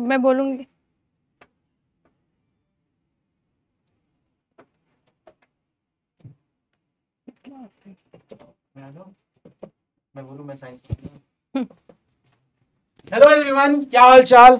मैं बोलूंगी hello everyone क्या हाल चाल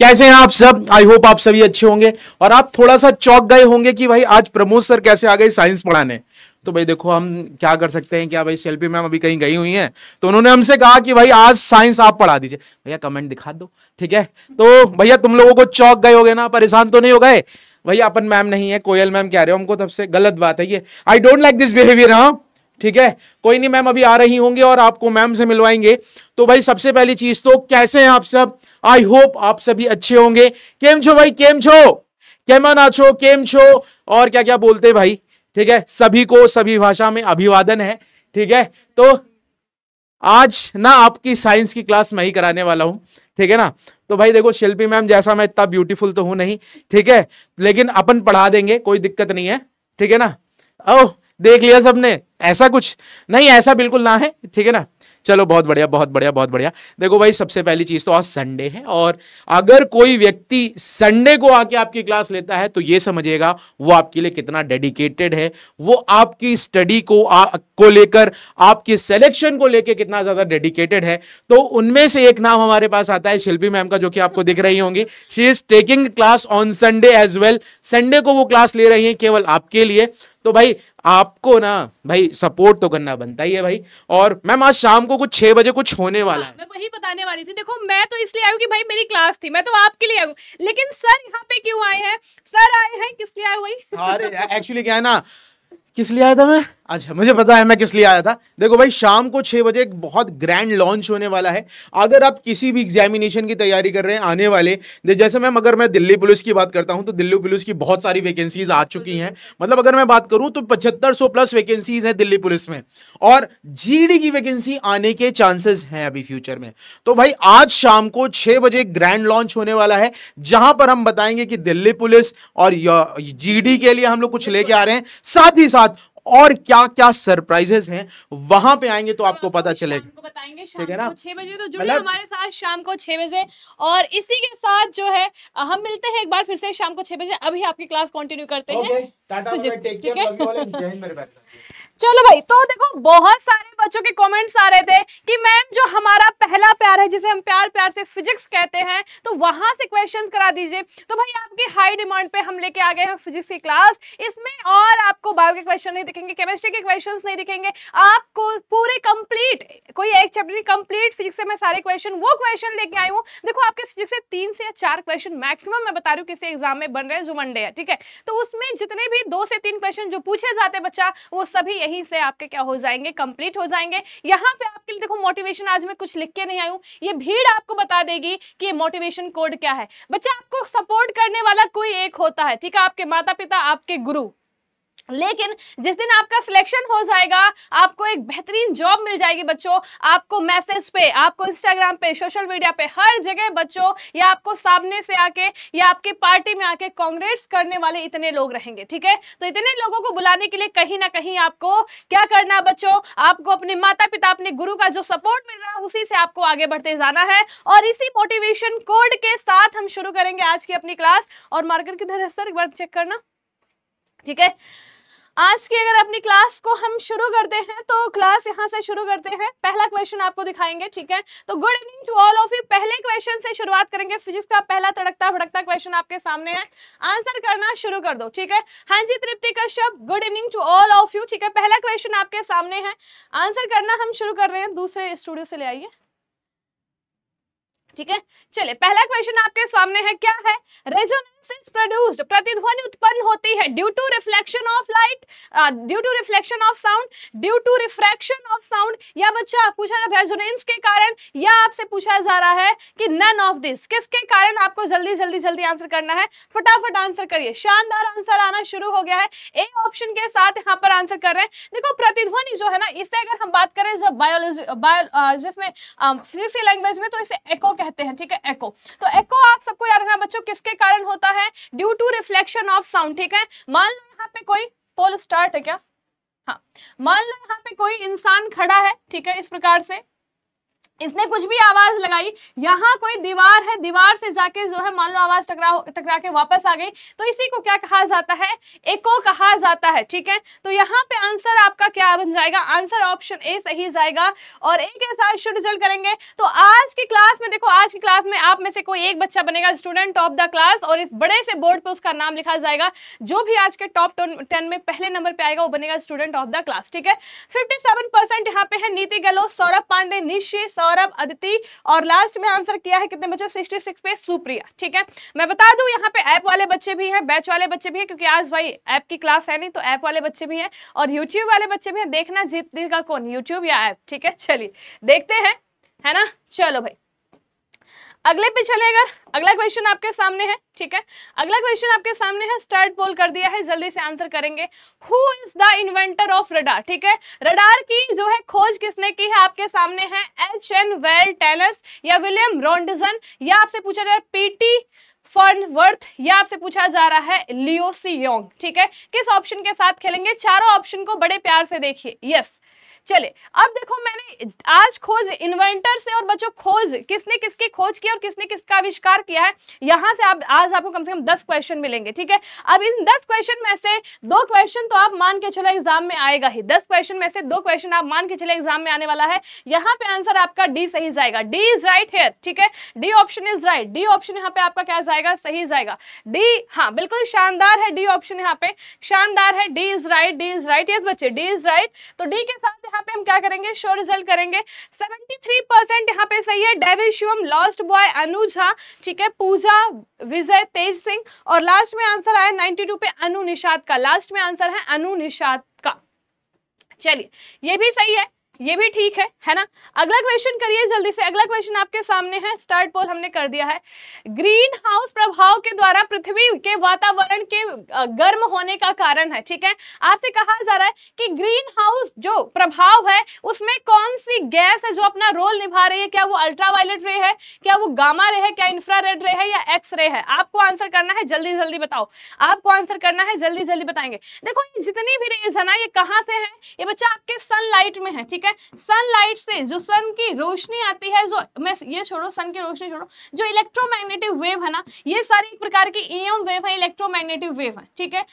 कैसे हैं आप सब आई होप आप सभी अच्छे होंगे और आप थोड़ा सा चौक गए होंगे कि भाई आज प्रमोद सर कैसे आ गए साइंस पढ़ाने तो भाई देखो हम क्या कर सकते हैं क्या भाई सेल्फी मैम अभी कहीं गई हुई हैं तो उन्होंने हमसे कहा कि भाई आज साइंस आप पढ़ा दीजिए भैया कमेंट दिखा दो ठीक है तो भैया तुम लोगों को चौक गए हो ना परेशान तो नहीं हो गए भैया अपन मैम नहीं है कोयल मैम कह रहे हो हमको तब से गलत बात है ये I don't like this behaviour हाँ ठीक है कोई नहीं मैम अभी आ रही होंगी और आपको मैम से मिलवाएंगे तो भाई सबसे पहली चीज तो कैसे हैं आप सब आई होप आप सभी अच्छे होंगे केम छो भाई केम छो केमन छो केम छो और क्या क्या बोलते भाई ठीक है सभी को सभी भाषा में अभिवादन है ठीक है तो आज ना आपकी साइंस की क्लास मैं ही कराने वाला हूं ठीक है ना तो भाई देखो शिल्पी मैम जैसा मैं इतना ब्यूटीफुल तो हूं नहीं ठीक है लेकिन अपन पढ़ा देंगे कोई दिक्कत नहीं है ठीक है ना ओह देख लिया सबने ऐसा कुछ नहीं ऐसा बिल्कुल ना है ठीक है ना चलो बहुत बढ़िया बहुत बढ़िया बहुत बढ़िया देखो भाई सबसे पहली चीज़ तो आज संडे है और अगर कोई व्यक्ति संडे को आके आपकी क्लास लेता है तो ये समझिएगा वो आपके लिए कितना डेडिकेटेड है वो आपकी स्टडी को को लेकर आपके सिलेक्शन को लेकर कितना ज्यादा डेडिकेटेड है तो उनमें से एक नाम हमारे पास आता है शिल्पी मैम का जो कि आपको दिख रही होंगी she is taking class on Sunday as well Sunday को वो क्लास ले रही है केवल आपके लिए तो भाई आपको ना भाई सपोर्ट तो करना बनता ही है भाई और मैम आज शाम को कुछ छह बजे कुछ होने वाला हाँ, है मैं वही बताने वाली थी देखो मैं तो इसलिए आई हूँ कि भाई मेरी क्लास थी मैं तो आपके लिए आई लेकिन सर यहाँ पे क्यों आए हैं सर आए हैं किसके आए भाई अरे एक्चुअली क्या है ना किस लिए आया था मैं अच्छा मुझे पता है मैं किस लिए आया था देखो भाई शाम को छः बजे एक बहुत ग्रैंड लॉन्च होने वाला है अगर आप किसी भी एग्जामिनेशन की तैयारी कर रहे हैं आने वाले जैसे मैम अगर मैं दिल्ली पुलिस की बात करता हूं तो दिल्ली पुलिस की बहुत सारी वैकेंसीज आ चुकी हैं मतलब अगर मैं बात करूं तो पचहत्तर प्लस वैकेंसीज हैं दिल्ली पुलिस में और जी की वैकेंसी आने के चांसेस हैं अभी फ्यूचर में तो भाई आज शाम को छः बजे ग्रैंड लॉन्च होने वाला है जहां पर हम बताएंगे कि दिल्ली पुलिस और जी के लिए हम लोग कुछ लेके आ रहे हैं साथ ही साथ साथ और क्या क्या सरप्राइजेस हैं वहां पे आएंगे तो आपको हाँ, पता तो चलेगा बताएंगे ठीक है ना छह बजे तो जुड़े मतलब हमारे साथ शाम को छह बजे और इसी के साथ जो है हम मिलते हैं एक बार फिर से शाम को छह बजे अभी आपकी क्लास कंटिन्यू करते हैं चलो भाई तो देखो बहुत सारे बच्चों के कमेंट्स आ रहे थे कि मैम जो हमारा पहला प्यार है जिसे हम प्यार प्यार से फिजिक्स कहते हैं तो वहां से क्वेश्चन करा दीजिए तो भाई आपकी हाई डिमांड पे हम लेके आ गए हैं फिजिक्स की क्लास इसमें और आपको बायो के क्वेश्चन नहीं दिखेंगे केमिस्ट्री के क्वेश्चन नहीं दिखेंगे आपको पूरे कंप्लीट कोई एक चैप्टर कंप्लीट फिजिक्स से मैं सारे क्वेश्चन वो क्वेश्चन लेके आई हूँ देखो आपके फिजिक्स से तीन से या चार क्वेश्चन मैक्सिमम मैं बता रही हूँ किसी एग्जाम में बन रहे हैं जो मंडे है ठीक है तो उसमें जितने भी दो से तीन क्वेश्चन जो पूछे जाते बच्चा वो सभी यहीं से आपके क्या हो जाएंगे कंप्लीट हो जाएंगे यहाँ पे आपके लिए देखो मोटिवेशन आज मैं कुछ लिख के नहीं आई हूँ ये भीड़ आपको बता देगी कि ये मोटिवेशन कोड क्या है बच्चा आपको सपोर्ट करने वाला कोई एक होता है ठीक है आपके माता पिता आपके गुरु लेकिन जिस दिन आपका सिलेक्शन हो जाएगा आपको एक बेहतरीन जॉब मिल जाएगी बच्चों आपको मैसेज पे आपको इंस्टाग्राम पे सोशल मीडिया पे हर जगह बच्चों या आपको सामने से आके या आपके पार्टी में आके कांग्रेस करने वाले इतने लोग रहेंगे ठीक है तो इतने लोगों को बुलाने के लिए कहीं ना कहीं आपको क्या करना बच्चों आपको अपने माता पिता अपने गुरु का जो सपोर्ट मिल रहा है उसी से आपको आगे बढ़ते जाना है और इसी मोटिवेशन कोड के साथ हम शुरू करेंगे आज की अपनी क्लास और मार्कर की है सर एक बार चेक करना ठीक है आज की अगर अपनी क्लास को हम शुरू करते हैं तो क्लास यहाँ से शुरू करते हैं पहला क्वेश्चन आपको दिखाएंगे ठीक है तो good evening to all of you पहले क्वेश्चन से शुरुआत करेंगे फिजिक्स का पहला तड़कता भड़कता क्वेश्चन आपके सामने है आंसर करना शुरू कर दो ठीक है हाँ जी Tripti Kashyap good evening to all of you ठीक है पहला क्वेश्चन आपके सामने है आंसर करना हम शुरू कर रहे हैं दूसरे स्टूडियो से ले आइए ठीक है चले पहला क्वेश्चन आपके सामने है क्या है रेजोनेंस since प्रोड्यूस्ड प्रतिध्वनि उत्पन्न होती है due to reflection of light due to reflection of sound due to refraction of sound या बच्चा पूछा जा रेजोनेंस के कारण या आपसे पूछा जा रहा है कि नन ऑफ दिस किसके कारण आपको जल्दी जल्दी जल्दी आंसर करना है फटाफट आंसर करिए शानदार आंसर आना शुरू हो गया है ए ऑप्शन के साथ यहाँ पर आंसर कर रहे हैं देखो प्रतिध्वनि जो है ना इससे अगर हम बात करें जब बायोलॉजी बायो uh, जिसमें फिजिक्स um, लैंग्वेज में तो इसे एको कहते हैं ठीक है एको तो एको आप सबको याद रखना बच्चों किसके कारण होता होता है due to reflection of sound ठीक है मान लो यहाँ पे कोई पोल स्टार्ट है क्या हाँ। मान लो यहाँ पे कोई इंसान खड़ा है ठीक है इस प्रकार से इसने कुछ भी आवाज लगाई यहाँ कोई दीवार है दीवार से जाके जो है मान लो आवाज टकरा टकरा के वापस आ गई तो इसी को क्या कहा जाता है एको कहा जाता है ठीक है तो यहाँ पे आंसर आपका क्या बन जाएगा आंसर ऑप्शन ए सही जाएगा और ए के साथ शुद्ध जल करेंगे तो आज की क्लास में आज की क्लास में आप में से कोई एक बच्चा बनेगा स्टूडेंट ऑफ द क्लास और इस बड़े से बोर्ड पे उसका नाम लिखा जाएगा जो भी आज के टॉप टेन में पहले नंबर पे आएगा वो बनेगा स्टूडेंट ऑफ द क्लास ठीक है फिफ्टी सेवन परसेंट यहाँ पे है नीति गहलोत सौरभ पांडे निश्चय सौरभ अदिति और लास्ट में आंसर किया है कितने बच्चों सिक्सटी सिक्स पे सुप्रिया ठीक है मैं बता दू यहाँ पे ऐप वाले बच्चे भी है बैच वाले बच्चे भी है क्योंकि आज भाई ऐप की क्लास है नहीं तो ऐप वाले बच्चे भी है और यूट्यूब वाले बच्चे भी है देखना जीत का कौन यूट्यूब या ऐप ठीक है चलिए देखते हैं है ना चलो भाई अगले पे चले अगर अगला क्वेश्चन आपके सामने है ठीक है अगला क्वेश्चन आपके सामने है स्टार्ट पोल कर दिया है जल्दी से आंसर करेंगे who is the inventor of radar ठीक है रडार की जो है खोज किसने की है आपके सामने है एच एन वेल टेलस या विलियम रोन्डजन या आपसे पूछा जा रहा है पीटी फर्नवर्थ या आपसे पूछा जा रहा है लियोसी योंग ठीक है किस ऑप्शन के साथ खेलेंगे चारों ऑप्शन को बड़े प्यार से देखिए यस yes. चले अब देखो मैंने आज खोज इन्वेंटर से और बच्चों खोज किसने किसकी खोज की और किसने किसका आविष्कार किया है यहां से आप आज आपको कम से कम दस क्वेश्चन मिलेंगे ठीक है अब इन दस क्वेश्चन में से दो क्वेश्चन तो आप मान के चलो एग्जाम में आएगा ही दस क्वेश्चन में से दो क्वेश्चन आप मान के चले एग्जाम में आने वाला है यहाँ पे आंसर आपका डी सही जाएगा डी इज राइट हेयर ठीक है D option is right D option यहाँ पे आपका क्या जाएगा सही जाएगा डी हाँ बिल्कुल शानदार है डी ऑप्शन यहाँ पे शानदार है D is right D is right yes बच्चे डी इज राइट तो डी के साथ यहाँ पे हम क्या करेंगे शो रिजल्ट करेंगे 73 परसेंट यहाँ पे सही है David Shivam lost boy Anu ठीक है पूजा विजय तेज सिंह और लास्ट में आंसर आया 92 पे अनु निषाद का लास्ट में आंसर है अनु निषाद का चलिए ये भी सही है ये भी ठीक है है ना अगला क्वेश्चन करिए जल्दी से अगला क्वेश्चन आपके सामने है स्टार्ट पोल हमने कर दिया है ग्रीन हाउस प्रभाव के द्वारा पृथ्वी के वातावरण के गर्म होने का कारण है ठीक है आपसे कहा जा रहा है कि ग्रीन हाउस जो प्रभाव है उसमें कौन सी गैस है जो अपना रोल निभा रही है क्या वो अल्ट्रावायलेट रे है क्या वो गामा रे है क्या रेड रे है या एक्स रे है आपको आंसर करना है जल्दी जल्दी बताओ आपको आंसर करना है जल्दी जल्दी बताएंगे देखो जितनी भी रेज है ना ये कहाँ से है ये बच्चा आपके सनलाइट में है ठीक है है सनलाइट से जो सन की रोशनी आती है जो मैं ये छोड़ो सन की रोशनी छोड़ो जो इलेक्ट्रोमैग्नेटिक वेव है ना ये सारी एक प्रकार की ईएम वेव है इलेक्ट्रोमैग्नेटिक वेव है ठीक है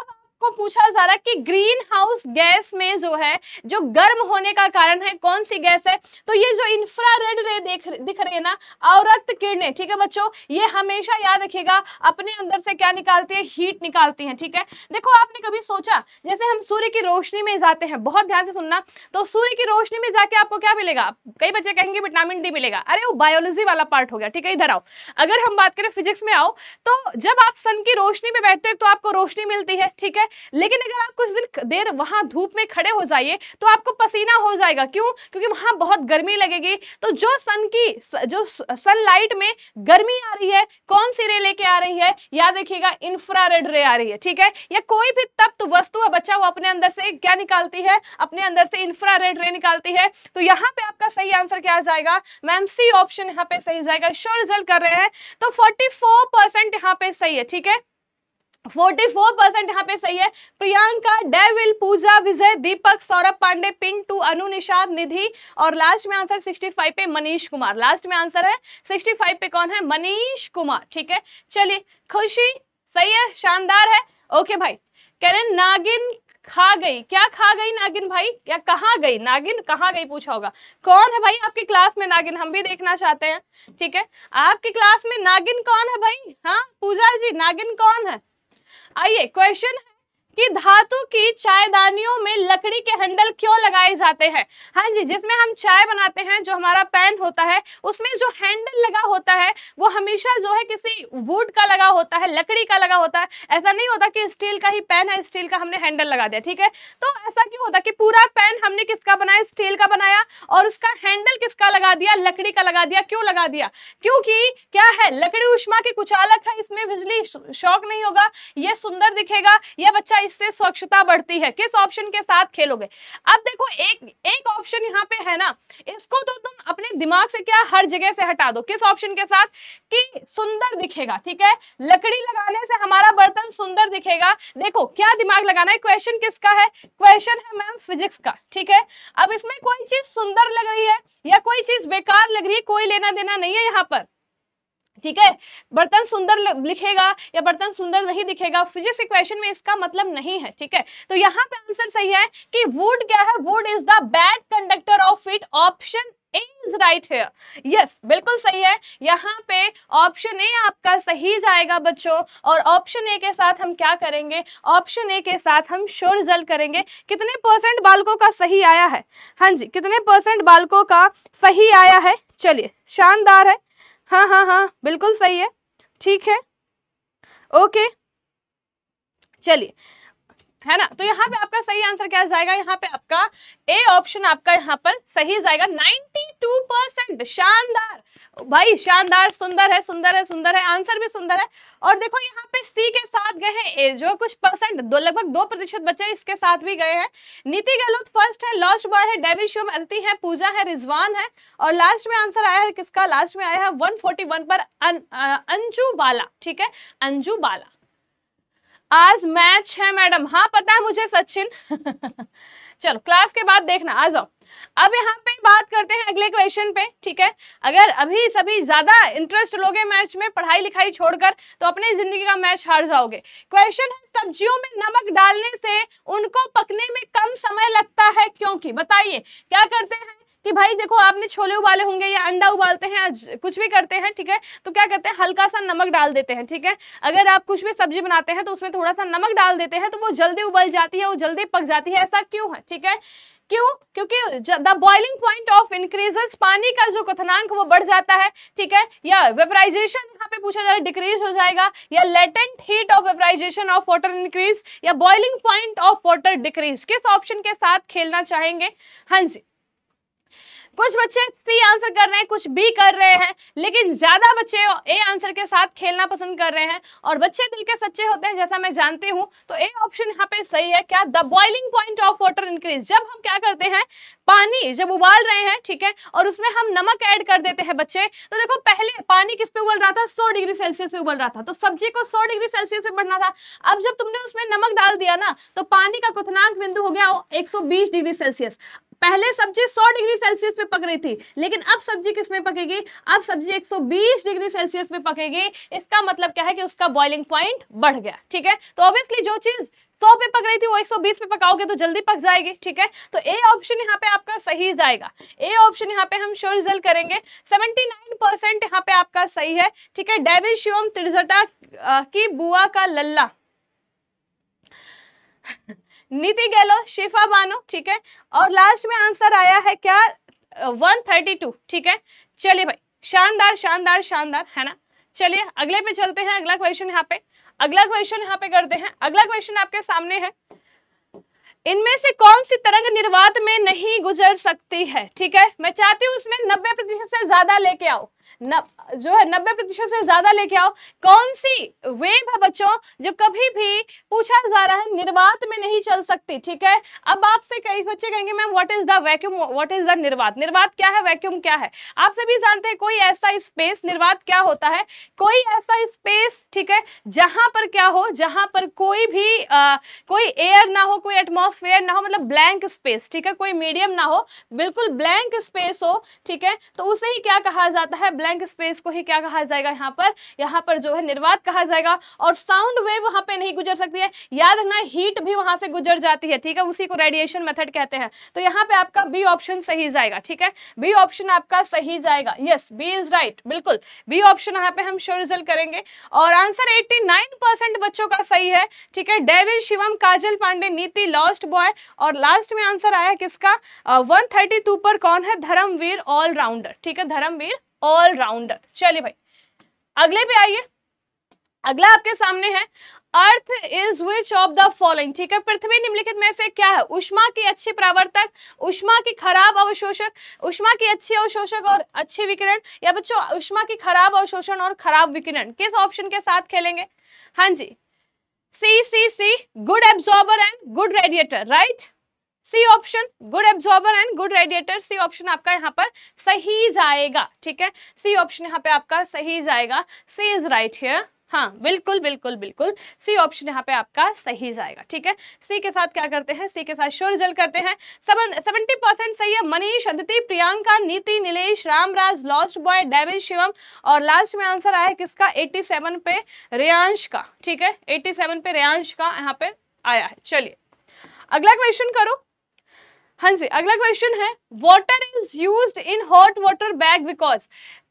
अब आपको पूछा जा रहा है कि ग्रीन हाउस गैस में जो है जो गर्म होने का कारण है कौन सी गैस है तो ये जो इंफ्रा रेड रे देख दिख रही है ना अवरक्त किरणें ठीक है बच्चों ये हमेशा याद रखिएगा अपने अंदर से क्या निकालती है हीट निकालती है ठीक है देखो आपने कभी सोचा जैसे हम सूर्य की रोशनी में जाते हैं बहुत ध्यान से सुनना तो सूर्य की रोशनी में जाके आपको क्या मिलेगा कई बच्चे कहेंगे विटामिन डी मिलेगा अरे वो बायोलॉजी वाला पार्ट हो गया ठीक है इधर आओ अगर हम बात करें फिजिक्स में आओ तो जब आप सन की रोशनी में बैठते हो तो आपको रोशनी मिलती है ठीक है लेकिन अगर आप कुछ दिन देर वहां धूप में खड़े हो जाइए तो आपको पसीना हो जाएगा क्यों क्योंकि वहां बहुत गर्मी लगेगी तो जो सन की जो सनलाइट में गर्मी आ रही है कौन सी रे लेके आ रही है याद रखिएगा इंफ्रा रेड रे आ रही है ठीक है या कोई भी तप्त वस्तु बच्चा वो अपने अंदर से क्या निकालती है अपने अंदर से इंफ्रा रेड रे निकालती है तो यहाँ पे आपका सही आंसर क्या आ जाएगा मैम सी ऑप्शन यहाँ पे सही जाएगा श्योर रिजल्ट कर रहे हैं तो फोर्टी फोर परसेंट यहाँ पे सही है ठीक है फोर्टी फोर परसेंट यहाँ पे सही है प्रियंका डेविल पूजा विजय दीपक सौरभ पांडे पिंटू अनु निषाद निधि और लास्ट में आंसर 65 पे मनीष कुमार लास्ट में आंसर है 65 पे कौन है मनीष कुमार ठीक है चलिए खुशी सही है शानदार है ओके भाई कह रहे नागिन खा गई क्या खा गई नागिन भाई क्या कहा गई नागिन कहाँ गई पूछा होगा कौन है भाई आपकी क्लास में नागिन हम भी देखना चाहते हैं ठीक है आपकी क्लास में नागिन कौन है भाई हाँ पूजा जी नागिन कौन है आइए क्वेश्चन कि धातु की चायदानियों में लकड़ी के हैंडल क्यों लगाए जाते हैं हाँ जी जिसमें हम चाय बनाते हैं जो हमारा पैन होता है उसमें जो हैंडल लगा होता है वो हमेशा जो है किसी वुड का लगा होता है लकड़ी का लगा होता है ऐसा नहीं होता कि स्टील का ही पैन है स्टील का हमने हैंडल लगा दिया ठीक है तो ऐसा क्यों होता कि पूरा पैन हमने किसका बनाया स्टील का बनाया और उसका हैंडल किसका लगा दिया लकड़ी का लगा दिया क्यों लगा दिया क्योंकि क्या है लकड़ी उष्मा के अलग है इसमें बिजली शौक नहीं होगा यह सुंदर दिखेगा यह बच्चा इससे स्वच्छता बढ़ती है किस ऑप्शन के साथ खेलोगे अब देखो एक एक ऑप्शन यहाँ पे है ना इसको तो तुम अपने दिमाग से क्या हर जगह से हटा दो किस ऑप्शन के साथ कि सुंदर दिखेगा ठीक है लकड़ी लगाने से हमारा बर्तन सुंदर दिखेगा देखो क्या दिमाग लगाना है क्वेश्चन किसका है क्वेश्चन है मैम फिजिक्स का ठीक है अब इसमें कोई चीज सुंदर लग रही है या कोई चीज बेकार लग रही है कोई लेना देना नहीं है यहाँ पर ठीक है बर्तन सुंदर लिखेगा या बर्तन सुंदर नहीं दिखेगा फिजिक्स इक्वेशन में इसका मतलब नहीं है ठीक है तो यहाँ पे आंसर सही है कि वुड क्या है wood is the bad conductor of heat option A is right here yes बिल्कुल सही है यहाँ पे ऑप्शन ए आपका सही जाएगा बच्चों और ऑप्शन ए के साथ हम क्या करेंगे ऑप्शन ए के साथ हम शोर जल करेंगे कितने परसेंट बालकों का सही आया है हाँ जी कितने परसेंट बालकों का सही आया है चलिए शानदार है हाँ हाँ हाँ बिल्कुल सही है ठीक है ओके चलिए है ना तो यहाँ पे आपका सही आंसर क्या जाएगा यहाँ पे आपका ए ऑप्शन आपका यहाँ पर सही जाएगा 92 परसेंट शानदार भाई शानदार सुंदर है सुंदर है सुंदर है आंसर भी सुंदर है और देखो यहाँ पे सी के साथ गए हैं ए जो कुछ परसेंट दो लगभग दो प्रतिशत बच्चे इसके साथ भी गए हैं नीति गहलोत फर्स्ट है लॉस्ट बॉय है डेबी शुम अदिति है पूजा है रिजवान है और लास्ट में आंसर आया है किसका लास्ट में आया है वन पर अं, अं, अंजू बाला ठीक है अंजू बाला आज मैच है मैडम हाँ पता है मुझे सचिन चलो क्लास के बाद देखना आ जाओ अब यहाँ पे बात करते हैं अगले क्वेश्चन पे ठीक है अगर अभी सभी ज्यादा इंटरेस्ट लोगे मैच में पढ़ाई लिखाई छोड़कर तो अपने जिंदगी का मैच हार जाओगे क्वेश्चन है सब्जियों में नमक डालने से उनको पकने में कम समय लगता है क्योंकि बताइए क्या करते हैं कि भाई देखो आपने छोले उबाले होंगे या अंडा उबालते हैं कुछ भी करते हैं ठीक है तो क्या करते हैं हल्का सा नमक डाल देते हैं ठीक है अगर आप कुछ भी सब्जी बनाते हैं तो उसमें थोड़ा सा नमक डाल देते हैं तो वो जल्दी उबल जाती है वो जल्दी पक जाती है हाँ। ऐसा क्यों है ठीक है क्यों क्योंकि the boiling point of increases पानी का जो कथनांक वो बढ़ जाता है ठीक है या वेपराइजेशन यहाँ पे पूछा जा रहा है डिक्रीज हो जाएगा या latent heat of vaporization of water increase या boiling point of water decrease किस ऑप्शन के साथ खेलना चाहेंगे हाँ जी कुछ बच्चे सी आंसर कर रहे हैं कुछ बी कर रहे हैं लेकिन ज्यादा बच्चे ए आंसर के साथ खेलना पसंद कर रहे हैं और बच्चे दिल के सच्चे होते हैं जैसा मैं जानती हूँ तो ए ऑप्शन यहाँ पे सही है क्या the boiling point of water increase जब हम क्या करते हैं पानी जब उबाल रहे हैं ठीक है और उसमें हम नमक ऐड कर देते हैं बच्चे तो देखो पहले पानी किस पे उबल रहा था 100 डिग्री सेल्सियस पे उबल रहा था तो सब्जी को 100 डिग्री सेल्सियस पे बढ़ना था अब जब तुमने उसमें नमक डाल दिया ना तो पानी का क्वनांक बिंदु हो गया 120 डिग्री सेल्सियस पहले सब्जी 100 डिग्री सेल्सियस पे पक रही थी लेकिन अब सब्जी किस में पकेगी अब सब्जी 120 डिग्री सेल्सियस पे पकेगी इसका मतलब क्या है कि उसका बॉइलिंग पॉइंट बढ़ गया ठीक है तो ऑब्वियसली जो चीज 100 पे पक रही थी वो 120 पे पकाओगे तो जल्दी पक जाएगी ठीक है तो ए ऑप्शन यहाँ पे आपका सही जाएगा ए ऑप्शन यहाँ पे हम श्योर रिजल्ट करेंगे 79 परसेंट यहाँ पे आपका सही है ठीक है डेविशियोम तिरजटा की बुआ का लल्ला नीति गहलोत शिफा बानो ठीक है और लास्ट में आंसर आया है क्या वन थर्टी टू ठीक है चलिए भाई शानदार शानदार शानदार है ना चलिए अगले पे चलते हैं अगला क्वेश्चन यहाँ पे अगला क्वेश्चन यहाँ पे करते हैं अगला क्वेश्चन आपके सामने है इनमें से कौन सी तरंग निर्वात में नहीं गुजर सकती है ठीक है मैं चाहती हूँ उसमें नब्बे प्रतिशत से ज्यादा लेके आओ जो है नब्बे प्रतिशत से ज्यादा लेके आओ कौन सी वेव है बच्चों जो कभी भी पूछा जा रहा है निर्वात में नहीं चल सकती ठीक है अब आपसे कई बच्चे कहेंगे ma'am what is the vacuum what is the निर्वात निर्वात क्या है वैक्यूम क्या है आप सभी जानते हैं कोई ऐसा स्पेस निर्वात क्या होता है कोई ऐसा स्पेस ठीक है जहां पर क्या हो जहां पर कोई भी आ, कोई एयर ना हो कोई एटमोसफेयर ना हो मतलब ब्लैंक स्पेस ठीक है कोई मीडियम ना हो बिल्कुल ब्लैंक स्पेस हो ठीक है तो उसे ही क्या कहा जाता है ब्लैंक ब्लैंक स्पेस को ही क्या कहा जाएगा यहाँ पर यहाँ पर जो है निर्वात कहा जाएगा और साउंड वेव वहां पे नहीं गुजर सकती है याद रखना हीट भी वहां से गुजर जाती है ठीक है उसी को रेडिएशन मेथड कहते हैं तो यहाँ पे आपका बी ऑप्शन सही जाएगा ठीक है बी ऑप्शन आपका सही जाएगा यस बी इज राइट बिल्कुल बी ऑप्शन यहाँ पे हम शो रिजल्ट करेंगे और आंसर 89 बच्चों का सही है ठीक है devil Shivam Kajal Pandey Niti lost boy और लास्ट में आंसर आया किसका वन uh, पर कौन है धर्मवीर ऑलराउंडर ठीक है धर्मवीर ऑलराउंडर चलिए भाई अगले पे आइए अगला आपके सामने है earth is which of the following ठीक है पृथ्वी निम्नलिखित में से क्या है उष्मा की अच्छी प्रावर्तक उष्मा की खराब अवशोषक उष्मा की अच्छी अवशोषक और अच्छी विकिरण या बच्चों उष्मा की खराब अवशोषण और खराब विकिरण किस ऑप्शन के साथ खेलेंगे हाँ जी C C C good absorber and good radiator right C option good absorber and good radiator C option आपका यहाँ पर सही जाएगा ठीक है सी ऑप्शन यहाँ पे आपका सही जाएगा सी इज राइट हियर हाँ बिल्कुल बिल्कुल बिल्कुल सी ऑप्शन यहाँ पे आपका सही जाएगा ठीक है सी के साथ क्या करते हैं सी के साथ शोर जल करते हैं सेवेंटी परसेंट सही है Manish Aditi Priyanka Niti Nilesh Ramraj lost boy Devin Shivam और लास्ट में आंसर आया किसका 87 पे रेयांश का ठीक है 87 पे रेयांश का यहाँ पे आया है चलिए अगला क्वेश्चन करो हाँ जी अगला क्वेश्चन है water is use in hot water bag because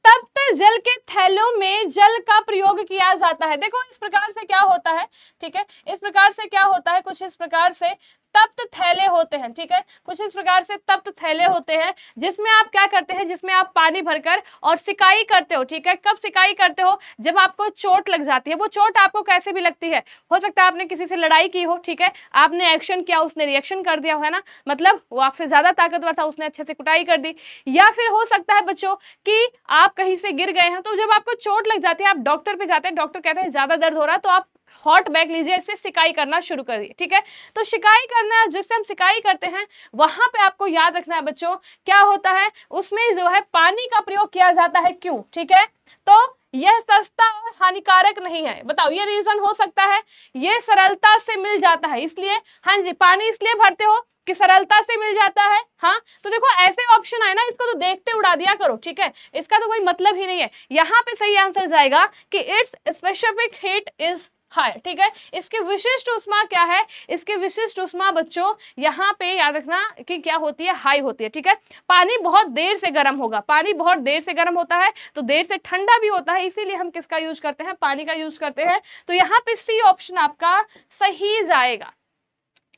तब तक तो जल के थैलों में जल का प्रयोग किया जाता है देखो इस प्रकार से क्या होता है ठीक है इस प्रकार से क्या होता है कुछ इस प्रकार से तप्त थैले होते हैं ठीक है कुछ इस प्रकार से तप्त थैले होते हैं जिसमें आप क्या करते हैं जिसमें आप पानी भरकर और सिकाई करते हो ठीक है कब सिकाई करते हो जब आपको चोट लग जाती है वो चोट आपको कैसे भी लगती है हो सकता है आपने किसी से लड़ाई की हो ठीक है आपने एक्शन किया उसने रिएक्शन कर दिया हो है ना मतलब वो आपसे ज्यादा ताकतवर था उसने अच्छे से कुटाई कर दी या फिर हो सकता है बच्चों की आप कहीं से गिर गए हैं तो जब आपको चोट लग जाती है आप डॉक्टर पे जाते हैं डॉक्टर कहते हैं ज्यादा दर्द हो रहा तो आप हॉट बैग लीजिए इससे सिकाई करना शुरू करिए ठीक है तो सिकाई करना जिससे हम सिकाई करते हैं वहां पे आपको याद रखना है बच्चों क्या होता है उसमें जो है पानी का प्रयोग किया जाता है क्यों ठीक है तो यह सस्ता और हानिकारक नहीं है बताओ ये रीजन हो सकता है ये सरलता से मिल जाता है इसलिए हाँ जी पानी इसलिए भरते हो कि सरलता से मिल जाता है हाँ तो देखो ऐसे ऑप्शन आए ना इसको तो देखते उड़ा दिया करो ठीक है इसका तो कोई मतलब ही नहीं है यहाँ पे सही आंसर जाएगा कि it's specific heat is higher ठीक है इसकी विशिष्ट उष्मा क्या है इसकी विशिष्ट उष्मा बच्चों यहाँ पे याद रखना कि क्या होती है हाई होती है ठीक है पानी बहुत देर से गर्म होगा पानी बहुत देर से गर्म होता है तो देर से ठंडा भी होता है इसीलिए हम किसका यूज करते हैं पानी का यूज करते हैं तो यहाँ पे सी ऑप्शन आपका सही जाएगा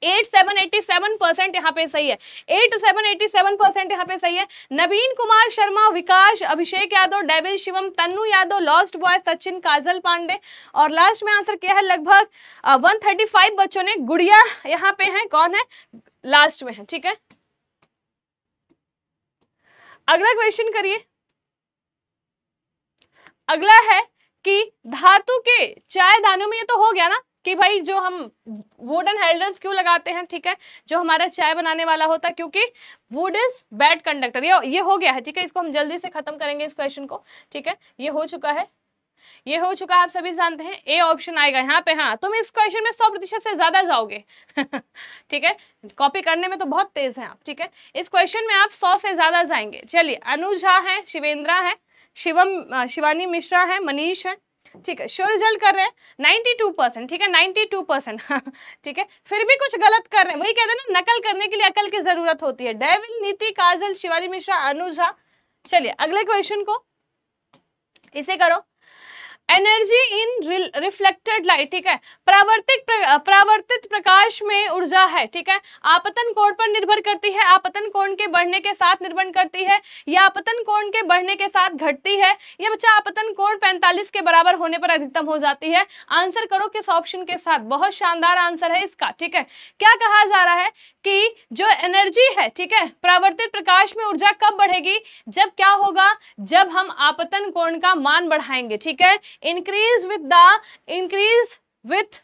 एट सेवन सेवन परसेंट यहाँ पे सही है एट सेवन सेवन परसेंट यहाँ पे सही है Naveen Kumar Sharma Vikas Abhishek Yadav devil Shivam Tannu Yadav lost boy Sachin Kajal Pandey और लास्ट में आंसर क्या है लगभग वन फाइव बच्चों ने गुड़िया यहाँ पे है कौन है लास्ट में है ठीक है अगला क्वेश्चन करिए अगला है कि धातु के चाय दानों में ये तो हो गया ना कि भाई जो हम वुडन हेल्डर्स क्यों लगाते हैं ठीक है जो हमारा चाय बनाने वाला होता है क्योंकि वुड इज बैड कंडक्टर ये ये हो गया है ठीक है इसको हम जल्दी से खत्म करेंगे इस क्वेश्चन को ठीक है ये हो चुका है ये हो चुका आप सभी जानते हैं ए ऑप्शन आएगा यहाँ पे हाँ तुम इस क्वेश्चन में सौ प्रतिशत से ज्यादा जाओगे ठीक है कॉपी करने में तो बहुत तेज है आप ठीक है इस क्वेश्चन में आप सौ से ज्यादा जाएंगे चलिए अनुजा झा है शिवेंद्रा है शिवम शिवानी मिश्रा है मनीष है ठीक है शो रिजल्ट कर रहे हैं नाइन्टी टू परसेंट ठीक है नाइन्टी टू परसेंट ठीक है फिर भी कुछ गलत कर रहे हैं वही कहते हैं ना नकल करने के लिए अकल की जरूरत होती है डेविल नीति काजल शिवाजी मिश्रा अनुझा चलिए अगले क्वेश्चन को इसे करो एनर्जी इन रिफ्लेक्टेड लाइट ठीक है प्रावर्तिक प्रावर्तित प्रकाश में ऊर्जा है ठीक है आपतन कोण पर निर्भर करती है आपतन कोण के बढ़ने के साथ निर्भर करती है या आपतन कोण के बढ़ने के साथ घटती है या बच्चा आपतन कोण 45 के बराबर होने पर अधिकतम हो जाती है आंसर करो किस ऑप्शन के साथ बहुत शानदार आंसर है इसका ठीक है क्या कहा जा रहा है कि जो एनर्जी है ठीक है प्रावर्तित प्रकाश में ऊर्जा कब बढ़ेगी जब क्या होगा जब हम आपतन कोण का मान बढ़ाएंगे ठीक है increase with the increase with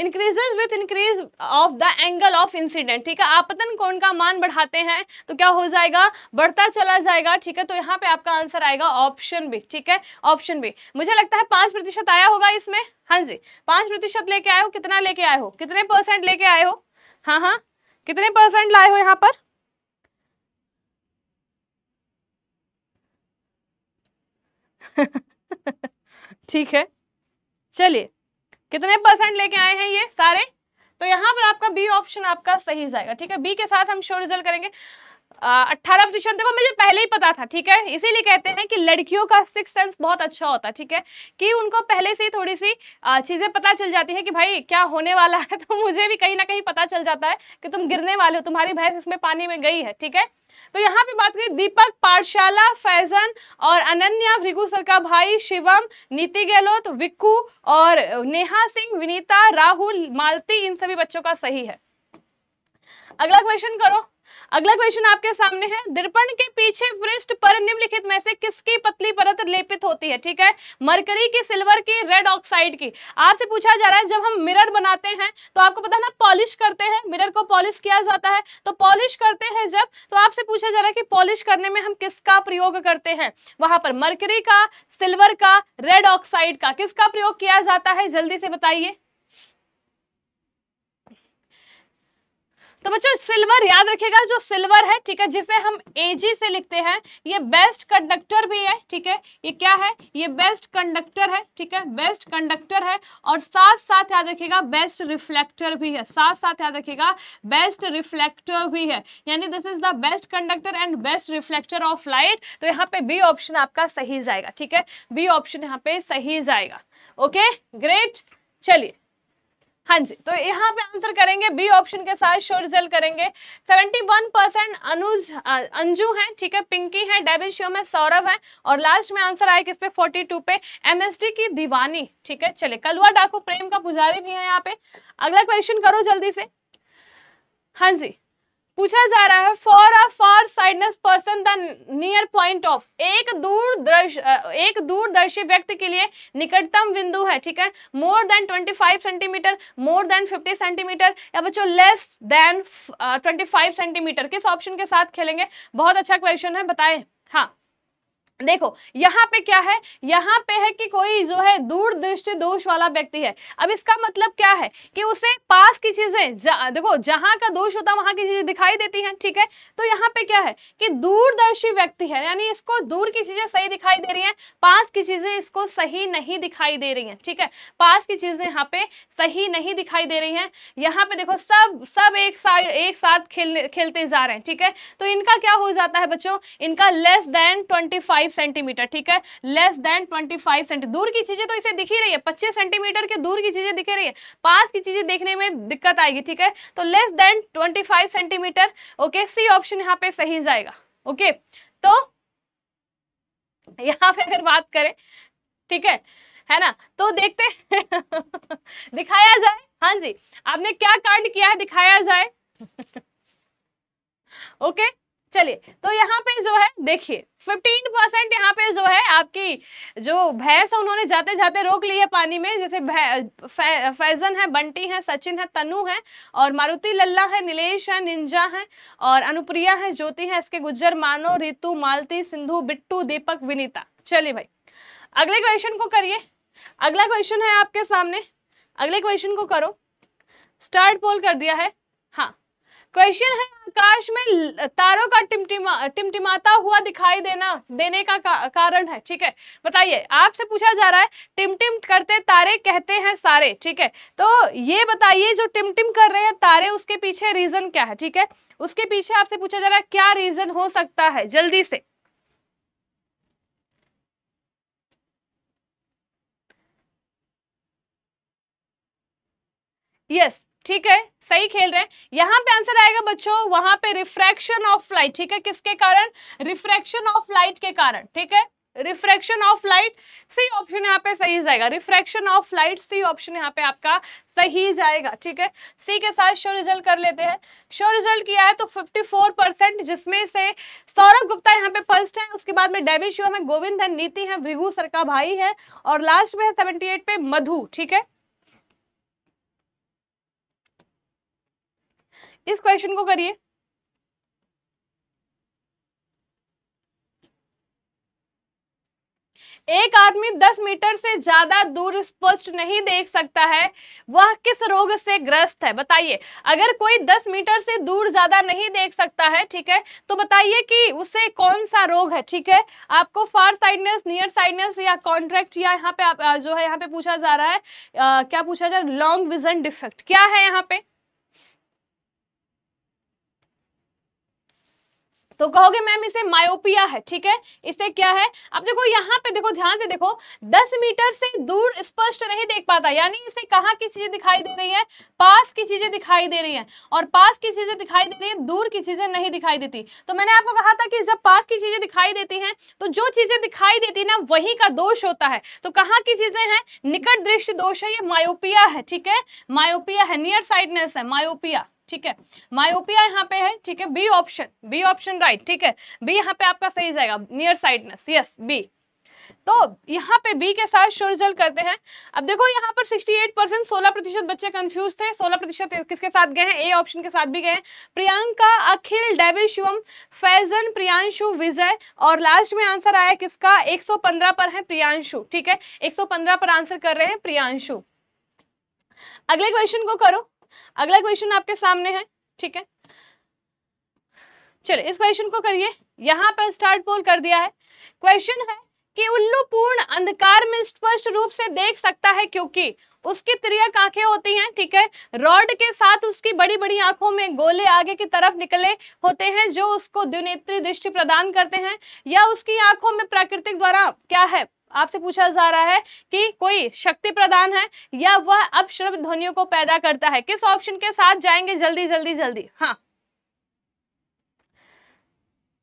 increases with increase of the angle of incident ठीक है आपतन कोण का मान बढ़ाते हैं तो क्या हो जाएगा बढ़ता चला जाएगा ठीक है तो यहाँ पे आपका आंसर आएगा ऑप्शन बी ठीक है ऑप्शन बी मुझे लगता है पांच प्रतिशत आया होगा इसमें हाँ जी पांच प्रतिशत लेके आए हो कितना लेके आए हो कितने परसेंट लेके आए हो हाँ हाँ कितने परसेंट लाए हो यहाँ पर ठीक है चलिए कितने परसेंट लेके आए हैं ये सारे तो यहाँ पर आपका बी ऑप्शन आपका सही जाएगा ठीक है बी के साथ हम शो रिजल्ट करेंगे अट्ठारह प्रतिशत देखो मुझे पहले ही पता था ठीक है इसीलिए कहते हैं कि लड़कियों का सिक्स सेंस बहुत अच्छा होता है ठीक है कि उनको पहले से ही थोड़ी सी चीज़ें पता चल जाती है कि भाई क्या होने वाला है तो मुझे भी कहीं ना कहीं पता चल जाता है कि तुम गिरने वाले हो तुम्हारी भैंस इसमें पानी में गई है ठीक है तो यहाँ पे बात करें दीपक पाठशाला फैजन और अनन्या भृगु सर का भाई शिवम नीति गहलोत विक्कू और नेहा सिंह विनीता राहुल मालती इन सभी बच्चों का सही है अगला क्वेश्चन करो अगला क्वेश्चन आपके सामने है दर्पण के पीछे पृष्ठ पर निम्नलिखित में से किसकी पतली परत लेपित होती है ठीक है मरकरी की सिल्वर की रेड ऑक्साइड की आपसे पूछा जा रहा है जब हम मिरर बनाते हैं तो आपको पता है ना पॉलिश करते हैं मिरर को पॉलिश किया जाता है तो पॉलिश करते हैं जब तो आपसे पूछा जा रहा है कि पॉलिश करने में हम किसका प्रयोग करते हैं वहां पर मरकरी का सिल्वर का रेड ऑक्साइड का किसका प्रयोग किया जाता है जल्दी से बताइए तो बच्चों सिल्वर याद रखेगा जो सिल्वर है ठीक है जिसे हम एजी से लिखते हैं ये बेस्ट कंडक्टर भी है ठीक है ये क्या है ये बेस्ट कंडक्टर है ठीक है बेस्ट कंडक्टर है और साथ साथ याद रखेगा बेस्ट रिफ्लेक्टर भी है साथ साथ याद रखेगा बेस्ट रिफ्लेक्टर भी है यानी this is the best conductor and best reflector of light तो यहाँ पे बी ऑप्शन आपका सही जाएगा ठीक है बी ऑप्शन यहाँ पे सही जाएगा ओके ग्रेट चलिए हाँ जी तो यहाँ पे आंसर करेंगे बी ऑप्शन के साथ शोर जल करेंगे 71 परसेंट अनुज अंजू है ठीक है पिंकी है डेविल शो में सौरभ है और लास्ट में आंसर आए किस पे 42 पे एमएसडी की दीवानी ठीक है चले कलुआ डाकू प्रेम का पुजारी भी है यहाँ पे अगला क्वेश्चन करो जल्दी से हाँ जी पूछा जा रहा है for a far sightedness person the near point of एक दूर दूरदर्श एक दूरदर्शी व्यक्ति के लिए निकटतम बिंदु है ठीक है more than 25 centimetre more than 50 centimetre या बच्चों लेस देन 25 सेंटीमीटर किस ऑप्शन के साथ खेलेंगे बहुत अच्छा क्वेश्चन है बताए हाँ देखो यहाँ पे क्या है यहाँ पे है कि कोई जो है दूरदृष्टि दोष वाला व्यक्ति है अब इसका मतलब क्या है कि उसे पास की चीजें जा, देखो जहां का दोष होता है वहां की चीजें दिखाई देती हैं ठीक है तो यहाँ पे क्या है कि दूरदर्शी व्यक्ति है यानी इसको दूर की चीजें सही दिखाई दे रही है पास की चीजें इसको सही नहीं दिखाई दे रही है ठीक है पास की चीजें यहाँ पे सही नहीं दिखाई दे रही है यहाँ पे देखो सब सब एक साथ एक साथ खेलते जा रहे हैं ठीक है तो इनका क्या हो जाता है बच्चों इनका less than twenty five five centimetre ठीक है less than twenty five centimetre दूर की चीजें तो इसे दिखी रही है पच्चीस सेंटीमीटर के दूर की चीजें दिख रही है पास की चीजें देखने में दिक्कत आएगी ठीक है तो less than twenty five centimetre okay C option यहाँ पे सही जाएगा ओके तो यहाँ पे फिर बात करें ठीक है है ना तो देखते दिखाया जाए हाँ जी आपने क्या कांड किया है दिखाया जाए ओके okay? चलिए तो यहाँ पे जो है देखिए 15 परसेंट यहाँ पे जो है आपकी जो भैंस है उन्होंने जाते जाते रोक ली है पानी में जैसे फै, फैजन है बंटी है सचिन है तनु है और मारुति लल्ला है नीलेष है निंजा है और अनुप्रिया है ज्योति है इसके गुज्जर मानो रितु मालती सिंधु बिट्टू दीपक विनीता चलिए भाई अगले क्वेश्चन को करिए अगला क्वेश्चन है आपके सामने अगले क्वेश्चन को करो स्टार्ट पोल कर दिया है क्वेश्चन है आकाश में तारों का टिमटिमा टिमटिमाता हुआ दिखाई देना देने का, का कारण है ठीक है बताइए आपसे पूछा जा रहा है टिमटिम करते तारे कहते हैं सारे ठीक है तो ये बताइए जो टिमटिम कर रहे हैं तारे उसके पीछे रीजन क्या है ठीक है उसके पीछे आपसे पूछा जा रहा है क्या रीजन हो सकता है जल्दी से यस yes, ठीक है सही खेल रहे हैं यहाँ पे आंसर आएगा बच्चों वहां पे रिफ्रैक्शन ऑफ लाइट ठीक है किसके कारण रिफ्रैक्शन ऑफ लाइट के कारण ठीक है refraction of light C option यहाँ पे सही जाएगा refraction of light C option यहाँ पे आपका सही जाएगा ठीक है सी के साथ शो रिजल्ट कर लेते हैं शो रिजल्ट किया है तो 54 परसेंट जिसमें से सौरभ गुप्ता यहाँ पे फर्स्ट है उसके बाद में डेविड श्योर है गोविंद है नीति है भृगु सर का भाई है और लास्ट में है पे मधु ठीक है इस क्वेश्चन को करिए एक आदमी 10 मीटर से ज्यादा दूर स्पष्ट नहीं देख सकता है वह किस रोग से ग्रस्त है बताइए अगर कोई 10 मीटर से दूर ज्यादा नहीं देख सकता है ठीक है तो बताइए कि उसे कौन सा रोग है ठीक है आपको फार साइडनेस नियर साइडनेस या कॉन्ट्रैक्ट या यहाँ पे आप जो है यहाँ पे पूछा जा रहा है आ, क्या पूछा जा रहा है लॉन्ग विजन डिफेक्ट क्या है यहाँ पे तो कहोगे मैम इसे मायोपिया है ठीक है इसे क्या है अब देखो यहाँ पे देखो ध्यान से देखो दस मीटर से दूर स्पष्ट नहीं देख पाता यानी इसे कहाँ की चीजें दिखाई दे रही है पास की चीजें दिखाई दे रही है और पास की चीजें दिखाई दे रही है दूर की चीजें नहीं दिखाई देती तो मैंने आपको कहा था कि जब पास की चीजें दिखाई देती है तो जो चीजें दिखाई देती ना वही का दोष होता है तो कहाँ की चीजें हैं निकट दृष्टि दोष है ये मायोपिया है ठीक है मायोपिया है नियर साइडनेस है मायोपिया ठीक है मायोपिया यहाँ पे है ठीक है B option B option right ठीक है बी यहाँ पे आपका सही जाएगा नियर साइडनेस यस बी तो यहाँ पे बी के साथ शोर करते हैं अब देखो यहाँ पर 68 परसेंट सोलह प्रतिशत बच्चे कंफ्यूज थे 16 प्रतिशत किसके साथ गए हैं ए ऑप्शन के साथ भी गए प्रियंका अखिल डेविल शिवम फैजन प्रियांशु विजय और लास्ट में आंसर आया किसका 115 पर है प्रियांशु ठीक है 115 पर आंसर कर रहे हैं प्रियांशु अगले क्वेश्चन को करो अगला क्वेश्चन आपके सामने है ठीक है चलिए इस क्वेश्चन को करिए यहाँ पर स्टार्ट पोल कर दिया है क्वेश्चन है कि उल्लू पूर्ण अंधकार में स्पष्ट रूप से देख सकता है क्योंकि उसकी त्रियक आंखें होती हैं ठीक है रॉड के साथ उसकी बड़ी बड़ी आंखों में गोले आगे की तरफ निकले होते हैं जो उसको द्विनेत्री दृष्टि प्रदान करते हैं या उसकी आंखों में प्राकृतिक द्वारा क्या है आपसे पूछा जा रहा है कि कोई शक्ति प्रदान है या वह अब अपशब्द ध्वनियों को पैदा करता है किस ऑप्शन के साथ जाएंगे जल्दी जल्दी जल्दी हाँ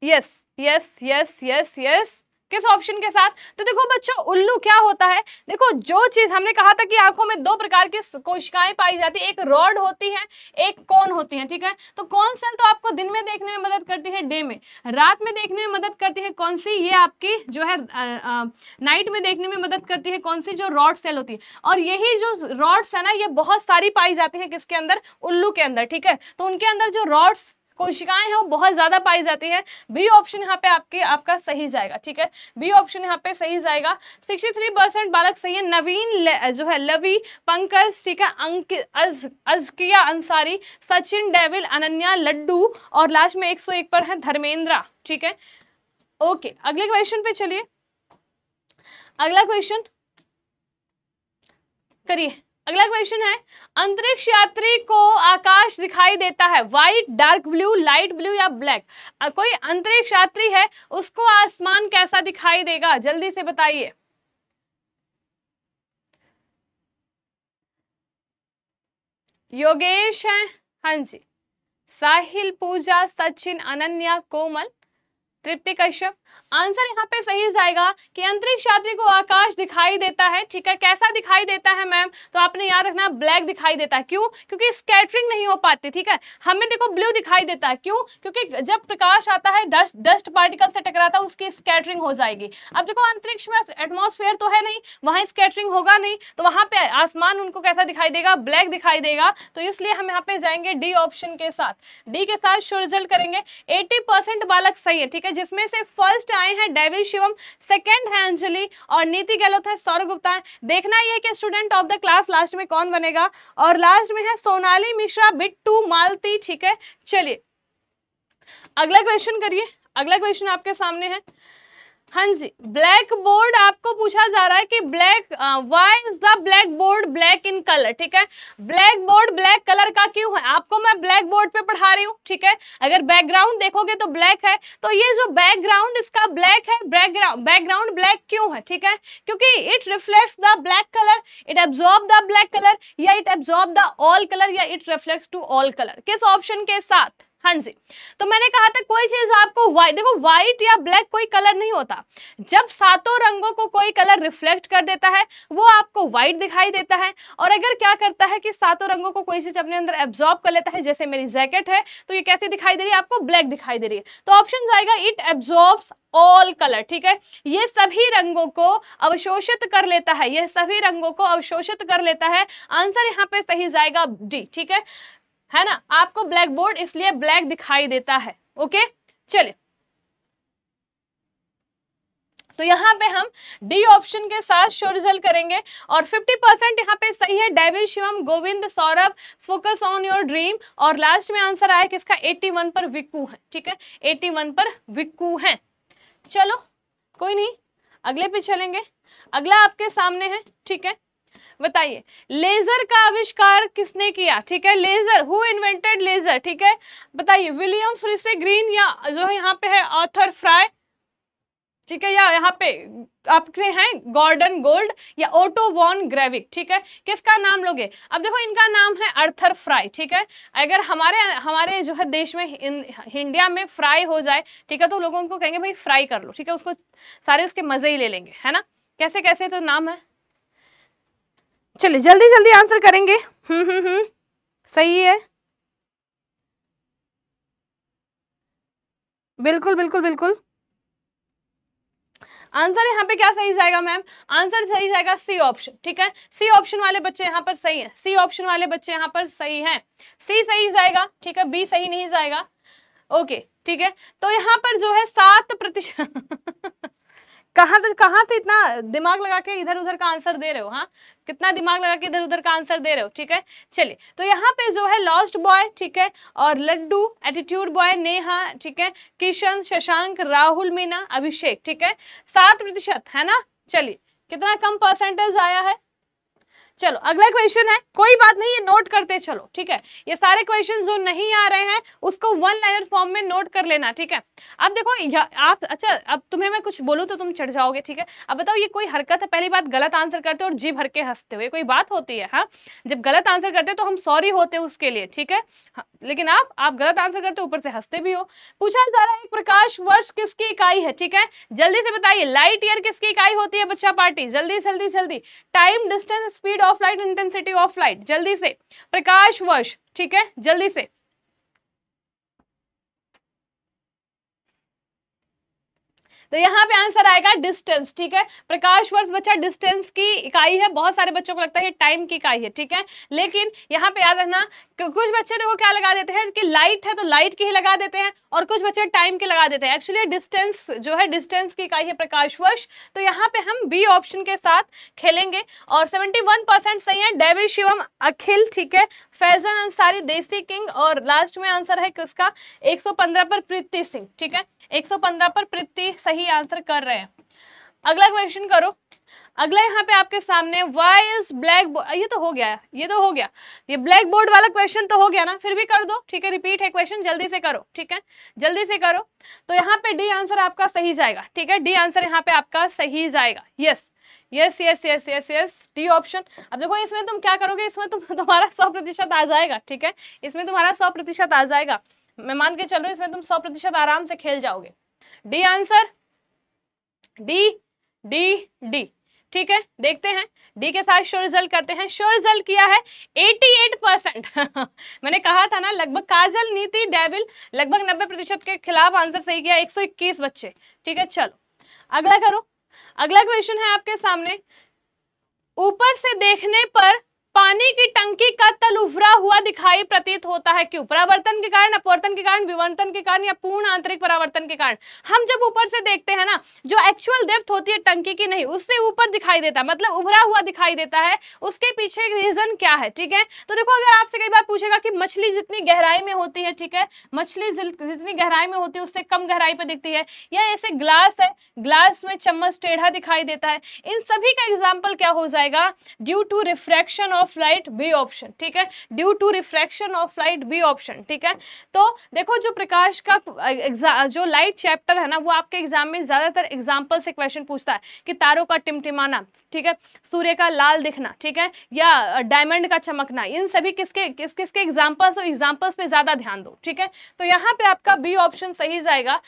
yes yes yes yes yes किस ऑप्शन के साथ तो देखो बच्चों उल्लू क्या होता है देखो जो चीज हमने कहा था कि आंखों में दो प्रकार की कोशिकाएं पाई जाती है एक रॉड होती है एक कौन होती है ठीक है तो कौन सेल तो आपको दिन में देखने में मदद करती है डे में रात में देखने में मदद करती है कौन सी ये आपकी जो है आ, आ, नाइट में देखने में मदद करती है कौन सी जो रॉड सेल होती है और यही जो रॉड्स है ना ये बहुत सारी पाई जाती है किसके अंदर उल्लू के अंदर ठीक है तो उनके अंदर जो रॉड्स कोशिकाएं हैं वो बहुत ज्यादा पाई जाती है बी ऑप्शन यहाँ पे आपके आपका सही जाएगा ठीक है बी ऑप्शन यहाँ पे सही जाएगा सिक्सटी थ्री परसेंट बालक सही है नवीन जो है लवी पंकज ठीक है अंक अज अजकिया अंसारी सचिन डेविल अनन्या लड्डू और लास्ट में एक सौ एक पर है धर्मेंद्रा ठीक है ओके अगले क्वेश्चन पे चलिए अगला क्वेश्चन करिए अगला क्वेश्चन है अंतरिक्ष यात्री को आकाश दिखाई देता है white dark blue light blue या ब्लैक कोई अंतरिक्ष यात्री है उसको आसमान कैसा दिखाई देगा जल्दी से बताइए योगेश है हां जी साहिल पूजा सचिन अनन्या कोमल तृप्ति कश्यप आंसर यहाँ पे सही जाएगा कि अंतरिक्ष यात्री को आकाश दिखाई देता है ठीक है कैसा दिखाई देता है मैम तो आपने याद रखना ब्लैक दिखाई देता है क्यों क्योंकि स्कैटरिंग नहीं हो पाती ठीक है हमें देखो ब्लू दिखाई देता है क्यों क्योंकि जब प्रकाश आता है डस्ट डस्ट पार्टिकल से टकराता है उसकी स्कैटरिंग हो जाएगी अब देखो अंतरिक्ष में एटमोसफेयर तो है नहीं वहां स्कैटरिंग होगा नहीं तो वहां पे आसमान उनको कैसा दिखाई देगा ब्लैक दिखाई देगा तो इसलिए हम यहाँ पे जाएंगे डी ऑप्शन के साथ डी के साथ शुरू करेंगे एटी बालक सही है ठीक है है जिसमें से फर्स्ट आए हैं डेविल शिवम सेकेंड है अंजलि और नीति गहलोत है सौरभ गुप्ता देखना यह है कि student of the class last में कौन बनेगा और लास्ट में है सोनाली मिश्रा बिट टू मालती ठीक है चलिए अगला क्वेश्चन करिए अगला क्वेश्चन आपके सामने है हाँ जी ब्लैक बोर्ड आपको पूछा जा रहा है कि black why is the blackboard black in colour ठीक है ब्लैक बोर्ड ब्लैक कलर का क्यों है आपको मैं ब्लैक बोर्ड पे पढ़ा रही हूँ ठीक है अगर बैकग्राउंड देखोगे तो ब्लैक है तो ये जो बैकग्राउंड इसका ब्लैक है बैकग्राउंड बैकग्राउंड ब्लैक क्यों है ठीक है क्योंकि it reflect the black colour it absorb the black colour या it absorb the all colour या it reflect to all colour किस ऑप्शन के साथ हाँ जी तो मैंने कहा था कोई चीज आपको वाइट देखो वाइट या ब्लैक कोई कलर नहीं होता जब सातों रंगों को कोई कलर रिफ्लेक्ट कर देता है वो आपको वाइट दिखाई देता है और अगर क्या करता है कि सातों रंगों को कोई चीज अपने अंदर एब्जॉर्ब कर लेता है जैसे मेरी जैकेट है तो ये कैसे दिखाई दे रही है आपको ब्लैक दिखाई दे रही है तो ऑप्शन आएगा इट एब्जॉर्ब ऑल कलर ठीक है ये सभी रंगों को अवशोषित कर लेता है ये सभी रंगों को अवशोषित कर लेता है आंसर यहाँ पे सही जाएगा डी ठीक है है ना आपको ब्लैक बोर्ड इसलिए ब्लैक दिखाई देता है ओके चलिए तो यहाँ पे हम डी ऑप्शन के साथ शो रिजल्ट करेंगे और 50 परसेंट यहाँ पे सही है David Shivam Govind Saurabh focus on your dream और लास्ट में आंसर आया किसका 81 पर विक्कू है ठीक है 81 पर विक्कू है चलो कोई नहीं अगले पे चलेंगे अगला आपके सामने है ठीक है बताइए लेजर का आविष्कार किसने किया ठीक है लेजर हु इन्वेंटेड लेजर ठीक है बताइए विलियम फ्रिसे ग्रीन या जो है यहाँ पे है ऑथर फ्राई ठीक है या यहाँ पे आपके हैं गॉर्डन गोल्ड या ओटो वॉन ग्रेविक ठीक है किसका नाम लोगे अब देखो इनका नाम है अर्थर फ्राई ठीक है अगर हमारे हमारे जो है देश में इंडिया में फ्राई हो जाए ठीक है तो लोगों को कहेंगे भाई फ्राई कर लो ठीक है उसको सारे उसके मजे ही ले लेंगे है ना कैसे कैसे तो नाम है चलिए जल्दी जल्दी आंसर करेंगे हम्म हम्म हम्म सही है बिल्कुल बिल्कुल बिल्कुल आंसर यहाँ पे क्या सही जाएगा मैम आंसर सही जाएगा सी ऑप्शन ठीक है सी ऑप्शन वाले बच्चे यहाँ पर सही है सी ऑप्शन वाले बच्चे यहाँ पर सही है सी सही जाएगा ठीक है बी सही नहीं जाएगा ओके ठीक है तो यहाँ पर जो है सात प्रतिशत कहाँ से कहाँ से इतना दिमाग लगा के इधर उधर का आंसर दे रहे हो हाँ कितना दिमाग लगा के इधर उधर का आंसर दे रहे हो ठीक है चलिए तो यहाँ पे जो है लॉस्ट बॉय ठीक है और लड्डू एटीट्यूड बॉय नेहा ठीक है किशन शशांक राहुल मीना अभिषेक ठीक है सात प्रतिशत है ना चलिए कितना कम परसेंटेज आया है चलो अगला क्वेश्चन है कोई बात नहीं ये नोट करते चलो ठीक है ये सारे क्वेश्चन जो नहीं आ रहे हैं उसको वन लाइनर फॉर्म में नोट कर लेना ठीक है अब देखो आप अच्छा अब तुम्हें मैं कुछ बोलूँ तो तुम चढ़ जाओगे ठीक है अब बताओ ये कोई हरकत है पहली बात गलत आंसर करते हो और जी भर के हंसते हो ये कोई बात होती है हाँ जब गलत आंसर करते हो तो हम सॉरी होते हैं उसके लिए ठीक है हाँ, लेकिन आप आप गलत आंसर करते हो ऊपर से हंसते भी हो पूछा जा रहा है प्रकाश वर्ष किसकी इकाई है ठीक है जल्दी से बताइए लाइट ईयर किसकी इकाई होती है बच्चा पार्टी जल्दी जल्दी जल्दी time distance speed of light intensity of light जल्दी से प्रकाश वर्ष ठीक है जल्दी से तो यहाँ पे आंसर आएगा डिस्टेंस ठीक है प्रकाश वर्ष बच्चा डिस्टेंस की इकाई है बहुत सारे बच्चों को लगता है टाइम की इकाई है ठीक है लेकिन यहाँ पे याद रखना कुछ बच्चे देखो क्या लगा देते हैं कि लाइट है तो लाइट की ही लगा देते हैं और कुछ बच्चे टाइम के लगा देते हैं एक्चुअली डिस्टेंस जो है डिस्टेंस की इकाई है प्रकाश वर्ष तो यहाँ पे हम बी ऑप्शन के साथ खेलेंगे और 71 परसेंट सही है डेवी शिवम अखिल ठीक है फैजल अंसारी देसी किंग और लास्ट में आंसर है किसका 115 पर प्रीति सिंह ठीक है 115 पर प्रीति सही आंसर कर रहे हैं अगला क्वेश्चन करो अगला यहाँ पे आपके सामने वाई इज ब्लैक ये तो हो गया ये तो हो गया ये ब्लैक बोर्ड वाला क्वेश्चन तो हो गया ना फिर भी कर दो ठीक है रिपीट है क्वेश्चन जल्दी से करो ठीक है जल्दी से करो तो यहाँ पे डी आंसर आपका सही जाएगा ठीक है डी आंसर यहाँ पे आपका सही जाएगा yes yes yes yes yes yes D option अब देखो इसमें तुम क्या करोगे इसमें तुम तुम्हारा सौ प्रतिशत आ जाएगा ठीक है इसमें तुम्हारा सौ प्रतिशत आ जाएगा मैं मान के चल रहा हूँ इसमें तुम सौ प्रतिशत आराम से खेल जाओगे D answer D D D ठीक है देखते हैं डी के साथ श्योर रिजल्ट करते हैं श्योर रिजल्ट किया है 88 परसेंट मैंने कहा था ना लगभग काजल नीति डेविल लगभग 90 प्रतिशत के खिलाफ आंसर सही किया 121 बच्चे ठीक है चलो अगला करो अगला क्वेश्चन है आपके सामने ऊपर से देखने पर पानी की टंकी का तल उभरा हुआ दिखाई प्रतीत होता है क्यों परावर्तन के कारण अपवर्तन के कारण विवर्तन के कारण या पूर्ण आंतरिक परावर्तन के कारण हम जब ऊपर से देखते हैं ना जो एक्चुअल डेप्थ होती है टंकी की नहीं उससे ऊपर दिखाई देता है मतलब उभरा हुआ दिखाई देता है उसके पीछे रीजन क्या है ठीक है तो देखो अगर आपसे कई बार पूछेगा कि मछली जितनी गहराई में होती है ठीक है मछली जितनी गहराई में होती है उससे कम गहराई पर दिखती है या ऐसे ग्लास है ग्लास में चम्मच टेढ़ा दिखाई देता है इन सभी का एग्जाम्पल क्या हो जाएगा due to refraction of of light B option ठीक है due to refraction of light B option ठीक है तो देखो जो प्रकाश का जो लाइट चैप्टर है ना वो आपके एग्जाम में ज़्यादातर एग्जाम्पल से क्वेश्चन पूछता है कि तारों का टिमटिमाना ठीक है सूर्य का लाल दिखना ठीक है या डायमंड का चमकना इन सभी किसके किस किसके एग्जाम्पल्स और एग्जाम्पल्स पे ज़्यादा ध्यान दो ठीक है तो यहाँ पे आपका बी ऑप्शन सही जाएगा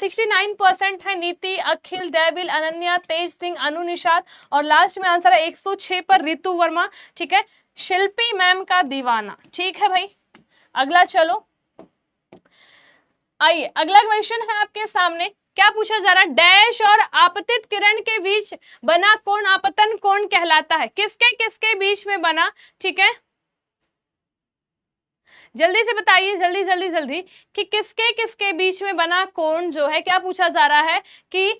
सिक्सटी नाइन परसेंट है नीति अखिल डेविल अनन्या तेज सिंह अनु निषाद और लास्ट में आंसर है एक सौ छः पर रितु वर्मा ठीक है शिल्पी मैम का दीवाना ठीक है भाई अगला चलो आइए अगला क्वेश्चन है आपके सामने क्या पूछा जा रहा है डैश और आपतित किरण के बीच बना कोण आपतन कोण कहलाता है किसके किसके बीच में बना ठीक है जल्दी से बताइए जल्दी जल्दी जल्दी कि किसके किसके बीच में बना कोण जो है क्या पूछा जा रहा है कि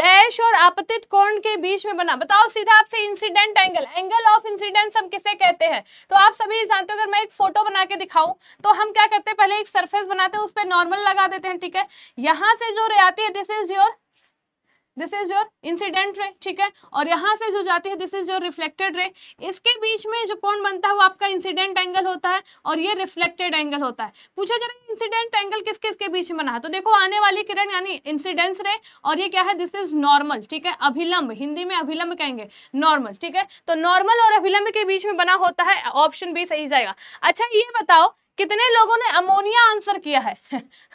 डैश और आपतित कोण के बीच में बना बताओ सीधा आपसे incident angle angle of incident हम किसे कहते हैं तो आप सभी जानते हो अगर मैं एक फोटो बना के दिखाऊं तो हम क्या करते हैं पहले एक सरफेस बनाते हैं उस पर नॉर्मल लगा देते हैं ठीक है यहां से जो रे आती है this is your this is your incident ray ठीक है और यहाँ से जो जाती है this is your reflected ray इसके बीच में जो कौन बनता है वो आपका इंसिडेंट एंगल होता है और ये रिफ्लेक्टेड एंगल होता है पूछो जरा इंसिडेंट एंगल किस किसके बीच में बना है तो देखो आने वाली किरण यानी इंसिडेंस रे और ये क्या है दिस इज नॉर्मल ठीक है अभिलंब हिंदी में अभिलंब कहेंगे नॉर्मल ठीक है तो नॉर्मल और अभिलंब के बीच में बना होता है ऑप्शन बी सही जाएगा अच्छा ये बताओ कितने लोगों ने अमोनिया आंसर किया है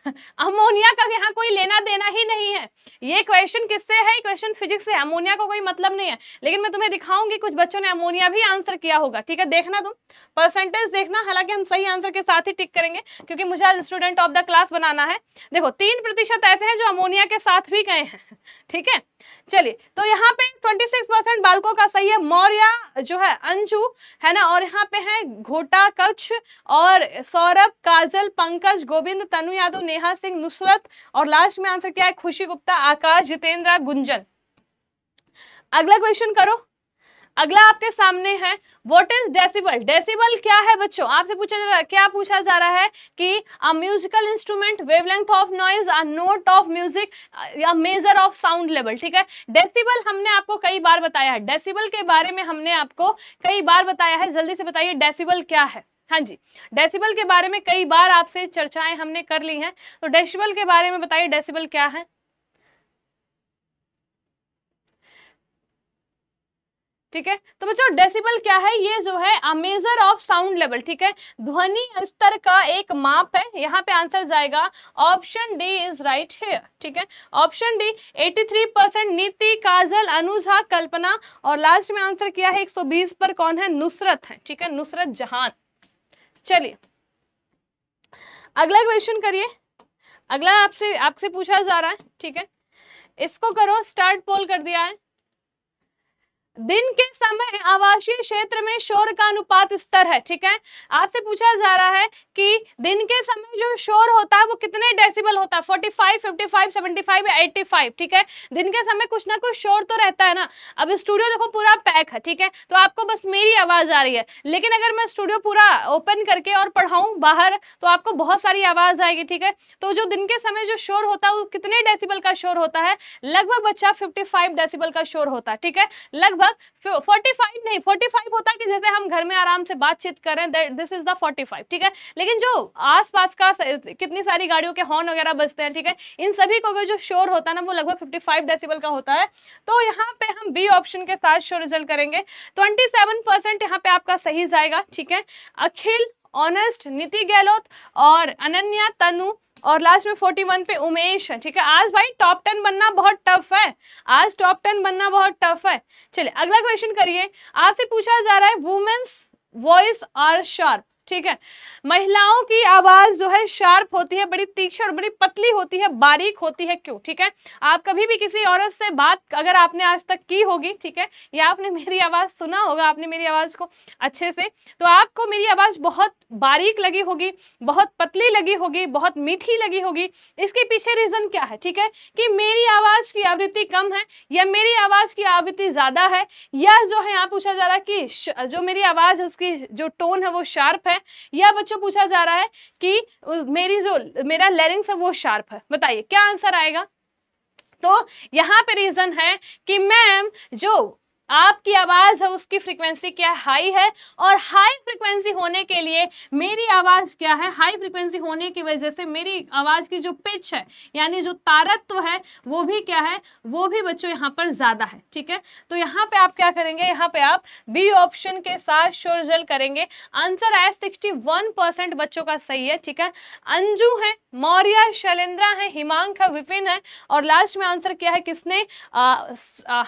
अमोनिया का यहाँ कोई लेना देना ही नहीं है ये क्वेश्चन किससे है क्वेश्चन फिजिक्स से अमोनिया का को कोई मतलब नहीं है लेकिन मैं तुम्हें दिखाऊंगी कुछ बच्चों ने अमोनिया भी आंसर किया होगा ठीक है देखना तुम परसेंटेज देखना हालांकि हम सही आंसर के साथ ही टिक करेंगे क्योंकि मुझे आज स्टूडेंट ऑफ द क्लास बनाना है देखो तीन ऐसे हैं जो अमोनिया के साथ भी गए हैं ठीक है चलिए तो यहाँ पे 26 परसेंट बालकों का सही है मौर्य जो है अंजू है ना और यहाँ पे है घोटा कच्छ और सौरभ काजल पंकज गोविंद तनु यादव नेहा सिंह नुसरत और लास्ट में आंसर क्या है खुशी गुप्ता आकाश जितेंद्र गुंजन अगला क्वेश्चन करो अगला आपके सामने है वॉट इज डेसिबल डेसिबल क्या है बच्चों आपसे पूछा जा रहा है क्या पूछा जा रहा है कि a musical instrument wavelength of noise a note of music या मेजर ऑफ साउंड लेवल ठीक है डेसिबल हमने आपको कई बार बताया है डेसिबल के बारे में हमने आपको कई बार बताया है जल्दी से बताइए डेसिबल क्या है हाँ जी डेसिबल के बारे में कई बार आपसे चर्चाएं हमने कर ली हैं तो डेसिबल के बारे में बताइए डेसिबल क्या है ठीक है तो बच्चों डेसिबल क्या है ये जो है अमेजर ऑफ साउंड लेवल ठीक है ध्वनि स्तर का एक माप है यहाँ पे आंसर जाएगा option D is right here ठीक है ऑप्शन डी 83 परसेंट नीति काजल अनुझा कल्पना और लास्ट में आंसर किया है 120 पर कौन है नुसरत है ठीक है नुसरत जहान चलिए अगला क्वेश्चन करिए अगला आपसे आपसे पूछा जा रहा है ठीक है इसको करो स्टार्ट पोल कर दिया है दिन के समय आवासीय क्षेत्र में शोर का अनुपात स्तर है ठीक है आपसे पूछा जा रहा है कि दिन के समय जो शोर होता है वो कितने डेसिबल होता है 45, 55, 75 या 85 ठीक है दिन के समय कुछ ना कुछ शोर तो रहता है ना अब स्टूडियो देखो पूरा पैक है ठीक है तो आपको बस मेरी आवाज आ रही है लेकिन अगर मैं स्टूडियो पूरा ओपन करके और पढ़ाऊ बाहर तो आपको बहुत सारी आवाज आएगी ठीक है तो जो दिन के समय जो शोर होता है वो कितने डेसीबल का शोर होता है लगभग बच्चा फिफ्टी फाइव का शोर होता है ठीक है लगभग लगभग 45 नहीं 45 होता है कि जैसे हम घर में आराम से बातचीत कर रहे हैं दिस इज द 45 ठीक है लेकिन जो आसपास का कितनी सारी गाड़ियों के हॉर्न वगैरह बजते हैं ठीक है इन सभी को जो शोर होता है ना वो लगभग 55 डेसिबल का होता है तो यहाँ पे हम बी ऑप्शन के साथ शोर रिजल्ट करेंगे 27 परसेंट यहाँ पे आपका सही जाएगा ठीक है अखिल ऑनेस्ट नीति गहलोत और अनन्या तनु और लास्ट में फोर्टी वन पे उमेश है ठीक है आज भाई टॉप टेन बनना बहुत टफ है आज टॉप टेन बनना बहुत टफ है चलिए अगला क्वेश्चन करिए आपसे पूछा जा रहा है वुमेन्स वॉइस आर शार्प ठीक है महिलाओं की आवाज जो है शार्प होती है बड़ी तीक्ष्ण और बड़ी पतली होती है बारीक होती है क्यों ठीक है आप कभी भी किसी औरत से बात अगर आपने आज तक की होगी ठीक है या आपने मेरी आवाज सुना होगा आपने मेरी आवाज को अच्छे से तो आपको मेरी आवाज बहुत बारीक लगी होगी बहुत पतली लगी होगी बहुत मीठी लगी होगी इसके पीछे रीजन क्या है ठीक है कि मेरी आवाज की आवृत्ति कम है या मेरी आवाज की आवृत्ति ज्यादा है या जो है यहाँ पूछा जा रहा है कि जो मेरी आवाज उसकी जो टोन है वो शार्प है है या बच्चों पूछा जा रहा है कि मेरी जो मेरा लेरिंग्स है वो शार्प है बताइए क्या आंसर आएगा तो यहाँ पे रीजन है कि मैम जो आपकी आवाज है उसकी फ्रीक्वेंसी क्या है हाई है और हाई फ्रीक्वेंसी होने के लिए मेरी आवाज क्या है हाई फ्रीक्वेंसी होने की वजह से मेरी आवाज की जो पिच है यानी जो तारत्व है वो भी क्या है वो भी बच्चों यहाँ पर ज्यादा है ठीक है तो यहाँ पे आप क्या करेंगे यहाँ पे आप बी ऑप्शन के साथ शोरजल करेंगे आंसर आया सिक्सटी बच्चों का सही है ठीक है अंजू है मौर्य शैलेंद्रा है हिमांक है विपिन है और लास्ट में आंसर क्या है किसने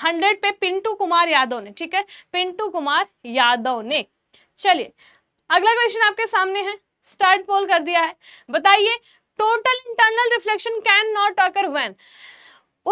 हंड्रेड पे पिंटू कुमार कुमार यादव ने ठीक है पिंटू कुमार यादव ने चलिए अगला क्वेश्चन आपके सामने है स्टार्ट पोल कर दिया है बताइए total internal reflection can not occur when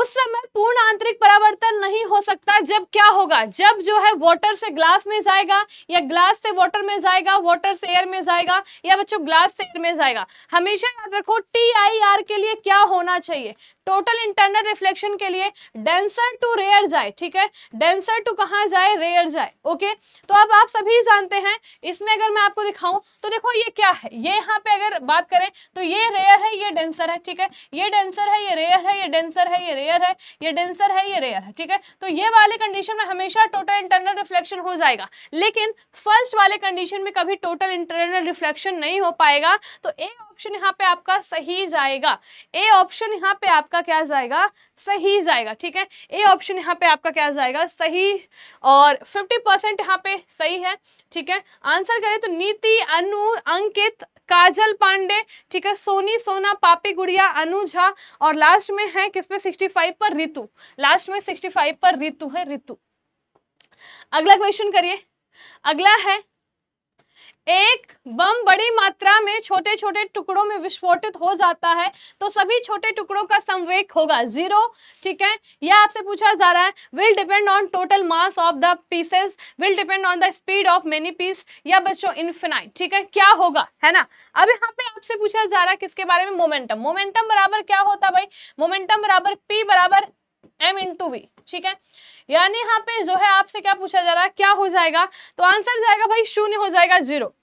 उस समय पूर्ण आंतरिक परावर्तन नहीं हो सकता जब क्या होगा जब जो है वाटर से ग्लास में जाएगा या ग्लास से वाटर में जाएगा वाटर से एयर में जाएगा या बच्चों ग्लास से एयर में जाएगा हमेशा याद रखो टी आई आर के लिए क्या होना चाहिए टोटल इंटरनल रिफ्लेक्शन के लिए डेंसर टू रेयर जाए ठीक है डेंसर टू कहाँ जाए रेयर जाए ओके तो अब आप सभी जानते हैं इसमें अगर मैं आपको दिखाऊं तो देखो ये क्या है ये यहाँ पे अगर बात करें तो ये रेयर है ये डेंसर है ठीक है ये डेंसर है ये रेयर है ये डेंसर है ये रेयर है ये डेंसर है ये रेयर है ठीक है तो ये वाले कंडीशन में हमेशा टोटल इंटरनल रिफ्लेक्शन हो जाएगा लेकिन फर्स्ट वाले कंडीशन में कभी टोटल इंटरनल रिफ्लेक्शन नहीं हो पाएगा तो ए ऑप्शन यहाँ पे आपका सही जाएगा ए ऑप्शन यहाँ पे आपका क्या जाएगा सही जाएगा ठीक है ए ऑप्शन यहाँ पे आपका क्या जाएगा सही और 50 परसेंट यहाँ पे सही है ठीक है आंसर करें तो नीति अनु अंकित काजल पांडे ठीक है सोनी सोना पापी गुड़िया अनु और लास्ट में है किसमें सिक्सटी फाइव पर ऋतु लास्ट में 65 पर ऋतु है ऋतु अगला क्वेश्चन करिए अगला है एक बम बड़ी मात्रा में छोटे छोटे टुकड़ों में विस्फोटित हो जाता है तो सभी छोटे टुकड़ों का संवेक होगा जीरो ठीक है यह आपसे पूछा जा रहा है will depend on total mass of the pieces will depend on the speed of many piece या बच्चों इन्फिनाइट ठीक है क्या होगा है ना अब यहाँ पे आपसे पूछा जा रहा है किसके बारे में मोमेंटम मोमेंटम बराबर क्या होता भाई मोमेंटम बराबर पी बराबर एम इंटू वी ठीक है यानी यहाँ पे जो है आपसे क्या पूछा जा रहा है क्या हो जाएगा तो आंसर जाएगा भाई शून्य हो जाएगा जीरो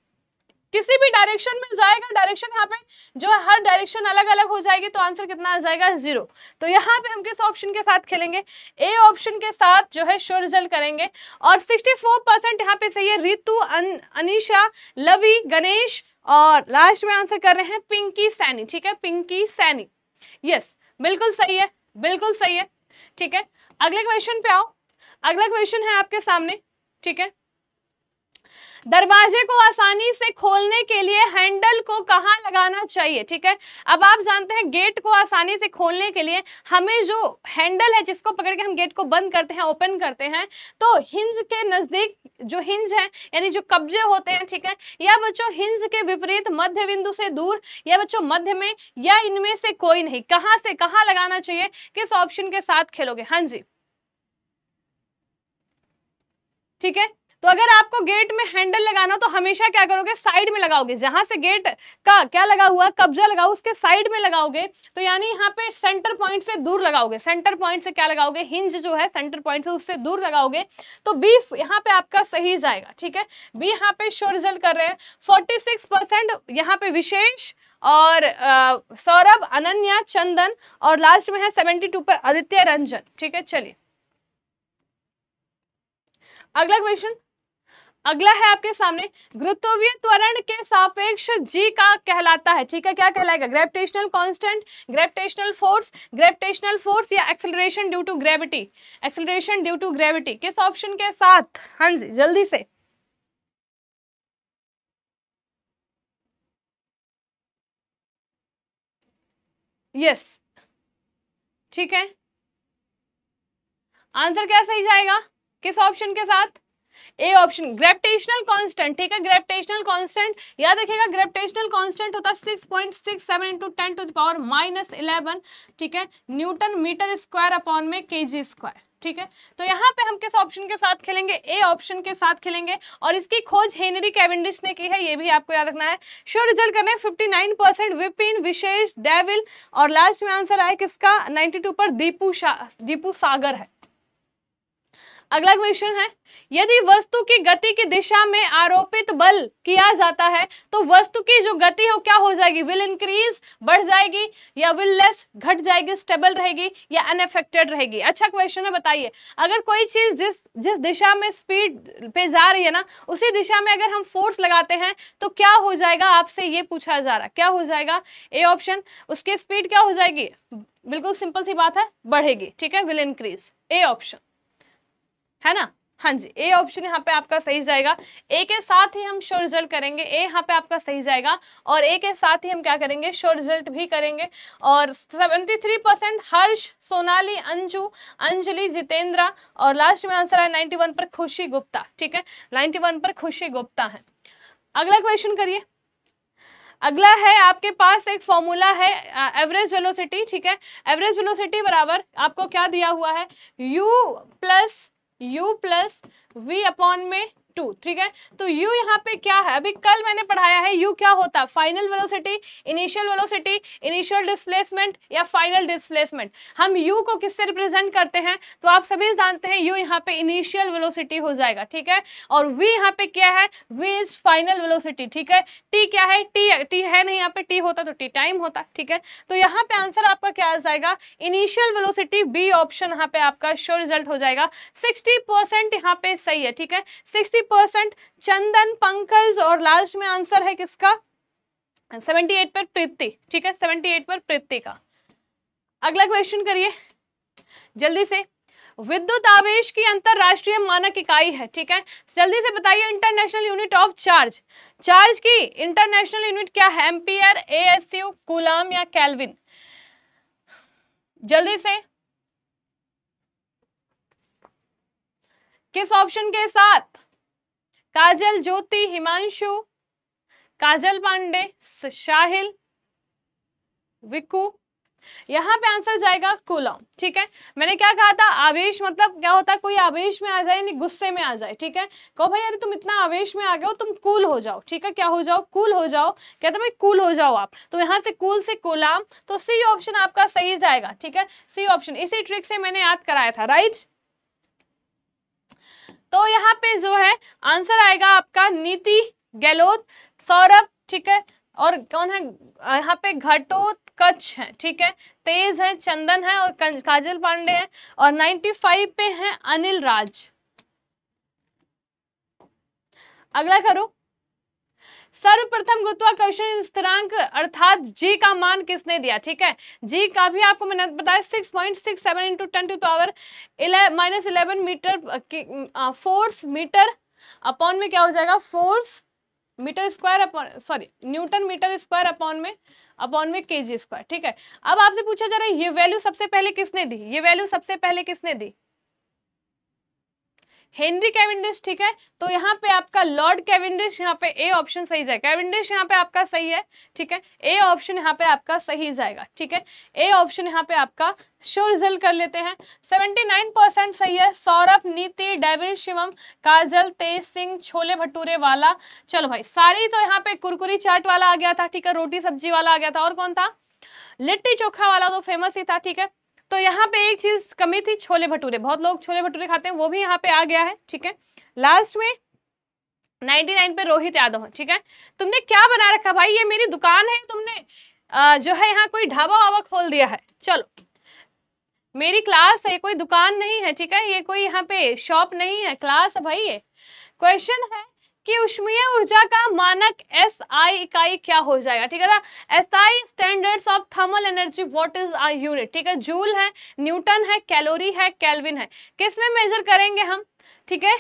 किसी भी डायरेक्शन में जाएगा डायरेक्शन यहाँ पे जो है हर डायरेक्शन अलग अलग हो जाएगी तो आंसर कितना आ जाएगा जीरो तो यहाँ पे हम किस ऑप्शन के साथ खेलेंगे ए ऑप्शन के साथ जो है शो रिजल्ट करेंगे और 64 परसेंट यहाँ पे सही है रितु अन, अनिशा लवी गणेश और लास्ट में आंसर कर रहे हैं पिंकी सैनी ठीक है पिंकी सैनी यस बिल्कुल सही है बिल्कुल सही है ठीक है अगले क्वेश्चन पे आओ अगला क्वेश्चन है आपके सामने ठीक है दरवाजे को आसानी से खोलने के लिए हैंडल को कहाँ लगाना चाहिए ठीक है अब आप जानते हैं गेट को आसानी से खोलने के लिए हमें जो हैंडल है जिसको पकड़ के हम गेट को बंद करते हैं ओपन करते हैं तो हिंज के नज़दीक जो हिंज है यानी जो कब्जे होते हैं ठीक है या बच्चों हिंज के विपरीत मध्य बिंदु से दूर या बच्चों मध्य में या इनमें से कोई नहीं कहाँ से कहाँ लगाना चाहिए किस ऑप्शन के साथ खेलोगे हाँ जी ठीक है तो अगर आपको गेट में हैंडल लगाना तो हमेशा क्या करोगे साइड में लगाओगे जहां से गेट का क्या लगा हुआ कब्जा लगा उसके साइड में लगाओगे तो यानी यहाँ पे सेंटर पॉइंट से दूर लगाओगे सेंटर पॉइंट से क्या लगाओगे हिंज जो है सेंटर पॉइंट से उससे दूर लगाओगे तो बी यहाँ पे आपका सही जाएगा ठीक है बी यहाँ पे शो रिजल्ट कर रहे हैं फोर्टी सिक्स परसेंट यहाँ पे विशेष और सौरभ अनन्या चंदन और लास्ट में है सेवेंटी टू पर आदित्य रंजन ठीक है चलिए अगला क्वेश्चन अगला है आपके सामने गुरुत्वीय त्वरण के सापेक्ष जी का कहलाता है ठीक है क्या कहलाएगा gravitational constant gravitational force gravitational force या acceleration due to gravity acceleration due to gravity किस ऑप्शन के साथ हाँ जी जल्दी से यस ठीक है आंसर क्या सही जाएगा किस ऑप्शन के साथ ए ऑप्शन ग्रेविटेशनल कांस्टेंट ठीक है ग्रेविटेशनल कांस्टेंट याद रखिएगा ग्रेविटेशनल कांस्टेंट होता है six point six seven into ten to the power minus eleven ठीक है न्यूटन मीटर स्क्वायर अपॉन में के स्क्वायर ठीक है तो यहाँ पे हम किस ऑप्शन के साथ खेलेंगे ए ऑप्शन के साथ खेलेंगे और इसकी खोज हेनरी कैवेंडिश ने की है ये भी आपको याद रखना है श्योर रिजल्ट करने fifty nine percent Vipin Vishesh devil और लास्ट में आंसर आया किसका टू पर दीपू शाह दीपू सागर है अगला क्वेश्चन है यदि वस्तु की गति की दिशा में आरोपित बल किया जाता है तो वस्तु की जो गति हो क्या हो जाएगी विल इंक्रीज बढ़ जाएगी या विल लेस घट जाएगी स्टेबल रहेगी या अनएफेक्टेड रहेगी अच्छा क्वेश्चन है बताइए अगर कोई चीज जिस जिस दिशा में स्पीड पे जा रही है ना उसी दिशा में अगर हम फोर्स लगाते हैं तो क्या हो जाएगा आपसे ये पूछा जा रहा क्या हो जाएगा ए ऑप्शन उसकी स्पीड क्या हो जाएगी बिल्कुल सिंपल सी बात है बढ़ेगी ठीक है विल इंक्रीज ए ऑप्शन है ना हाँ जी ए ऑप्शन यहाँ पे आपका सही जाएगा ए के साथ ही हम शो रिजल्ट करेंगे ए यहाँ पे आपका सही जाएगा और ए के साथ ही हम क्या करेंगे शो रिजल्ट भी करेंगे और 73 परसेंट हर्ष सोनाली अंजू अंजलि जितेंद्रा और लास्ट में आंसर नाइन्टी 91 पर खुशी गुप्ता ठीक है 91 पर खुशी गुप्ता है अगला क्वेश्चन करिए अगला है आपके पास एक फॉर्मूला है एवरेज वेलोसिटी ठीक है एवरेज वेलोसिटी बराबर आपको क्या दिया हुआ है U plus U plus V upon में टू ठीक है तो u यहाँ पे क्या है अभी कल मैंने पढ़ाया है u क्या होता है final velocity initial velocity initial displacement या फाइनल डिस्प्लेसमेंट हम u को किससे रिप्रेजेंट करते हैं तो आप सभी जानते हैं u यहाँ पे इनिशियल वेलोसिटी हो जाएगा ठीक है और v यहाँ पे क्या है v इज फाइनल वेलोसिटी ठीक है t क्या है t t है नहीं यहाँ पे t होता तो t टाइम होता ठीक है तो यहाँ पे आंसर आपका क्या आ जाएगा इनिशियल वेलोसिटी बी ऑप्शन यहाँ पे आपका श्योर रिजल्ट हो जाएगा सिक्सटी परसेंट यहाँ पे सही है ठीक है सिक्सटी अस्सी परसेंट चंदन पंकज और लास्ट में आंसर है किसका 78 पर प्रीति ठीक है 78 पर प्रीति का अगला क्वेश्चन करिए जल्दी से विद्युत आवेश की अंतरराष्ट्रीय मानक इकाई है ठीक है जल्दी से बताइए international unit of charge charge की इंटरनेशनल यूनिट क्या है एम्पियर ए एएसयू कुलाम या कैलविन जल्दी से किस ऑप्शन के साथ काजल ज्योति हिमांशु काजल पांडे शाहिल विकू यहां पे आंसर जाएगा कुलम ठीक है मैंने क्या कहा था आवेश मतलब क्या होता है कोई आवेश में आ जाए गुस्से में आ जाए ठीक है कहो भाई अरे तुम इतना आवेश में आ गए हो तुम कूल हो जाओ ठीक है क्या हो जाओ कूल हो जाओ कहते भाई कूल हो जाओ आप तो यहां से कूल से कुलाम तो सी ऑप्शन आपका सही जाएगा ठीक है सी ऑप्शन इसी ट्रिक से मैंने याद कराया था राइट तो यहाँ पे जो है आंसर आएगा आपका नीति गहलोत सौरभ ठीक है और कौन है यहाँ पे घटो कच्छ है ठीक है तेज है चंदन है और काजल पांडे है और 95 पे है अनिल राज अगला करो सर्वप्रथम गुरुत्वाकर्षण स्थिरांक अर्थात जी का मान किसने दिया ठीक है जी का भी आपको मैंने बताया six point six seven into ten to power minus eleven metre force metre upon में क्या हो जाएगा force metre square upon sorry newton metre square upon में अपॉन में के जी स्क्वायर ठीक है अब आपसे पूछा जा रहा है ये वैल्यू सबसे पहले किसने दी ये वैल्यू सबसे पहले किसने दी हेनरी कैविंडिश ठीक है तो यहाँ पे आपका लॉर्ड कैविंडिश यहाँ पे ए ऑप्शन सही जाएगा कैविंडिश यहाँ पे आपका सही है ठीक है ए ऑप्शन यहाँ पे आपका सही जाएगा ठीक है ए ऑप्शन यहाँ पे आपका श्योर रिजल्ट कर लेते हैं नाइन परसेंट सही है सौरभ नीति डेविल शिवम काजल तेज सिंह छोले भटूरे वाला चलो भाई सारी तो यहाँ पे कुरकुरी चाट वाला आ गया था ठीक है रोटी सब्जी वाला आ गया था और कौन था लिट्टी चोखा वाला तो फेमस ही था ठीक है तो यहाँ पे एक चीज कमी थी छोले भटूरे बहुत लोग छोले भटूरे खाते हैं वो भी यहाँ पे आ गया है ठीक है लास्ट में 99 पे रोहित यादव है ठीक है तुमने क्या बना रखा भाई ये मेरी दुकान है तुमने आ, जो है यहाँ कोई ढाबा वाबा खोल दिया है चलो मेरी क्लास है कोई दुकान नहीं है ठीक है ये कोई यहाँ पे शॉप नहीं है क्लास है भाई ये क्वेश्चन है कि उष्मीय ऊर्जा का मानक एस आई इकाई क्या हो जाएगा ठीक है ना S I standards of thermal energy what is our unit ठीक है जूल है न्यूटन है कैलोरी है कैलविन है किस में मेजर करेंगे हम ठीक है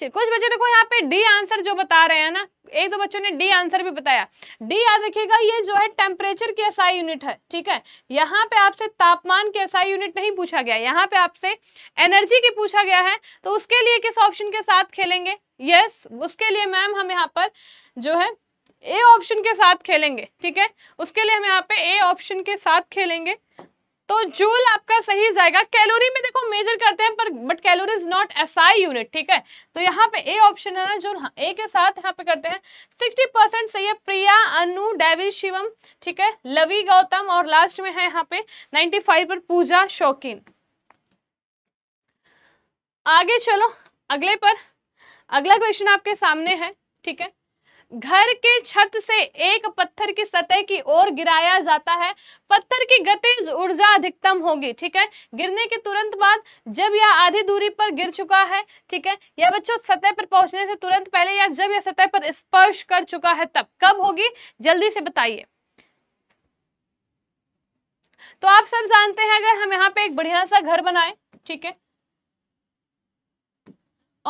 चलिए कुछ बच्चे देखो यहाँ पे डी आंसर जो बता रहे हैं ना एक दो बच्चों ने डी आंसर भी बताया डी याद रखिएगा ये जो है टेम्परेचर की एसआई यूनिट है ठीक है यहाँ पे आपसे तापमान की एसआई यूनिट नहीं पूछा गया यहाँ पे आपसे एनर्जी की पूछा गया है तो उसके लिए किस ऑप्शन के साथ खेलेंगे यस उसके लिए मैम हम यहाँ पर जो है ए ऑप्शन के साथ खेलेंगे ठीक है उसके लिए हम यहाँ पे ए ऑप्शन के साथ खेलेंगे तो जूल आपका सही जाएगा कैलोरी में देखो मेजर करते हैं पर but calorie is not SI unit ठीक है तो यहाँ पे ए ऑप्शन है ना जो ए हाँ, के साथ यहाँ पे करते हैं सिक्सटी परसेंट सही है प्रिया अनु डेवी शिवम ठीक है लवी गौतम और लास्ट में है यहाँ पे नाइन्टी फाइव पर पूजा शौकीन आगे चलो अगले पर अगला क्वेश्चन आपके सामने है ठीक है घर के छत से एक पत्थर की सतह की ओर गिराया जाता है पत्थर की गतिज ऊर्जा अधिकतम होगी ठीक है गिरने के तुरंत बाद जब यह आधी दूरी पर गिर चुका है ठीक है या बच्चों सतह पर पहुंचने से तुरंत पहले या जब यह सतह पर स्पर्श कर चुका है तब कब होगी जल्दी से बताइए तो आप सब जानते हैं अगर हम यहाँ पे एक बढ़िया सा घर बनाए ठीक है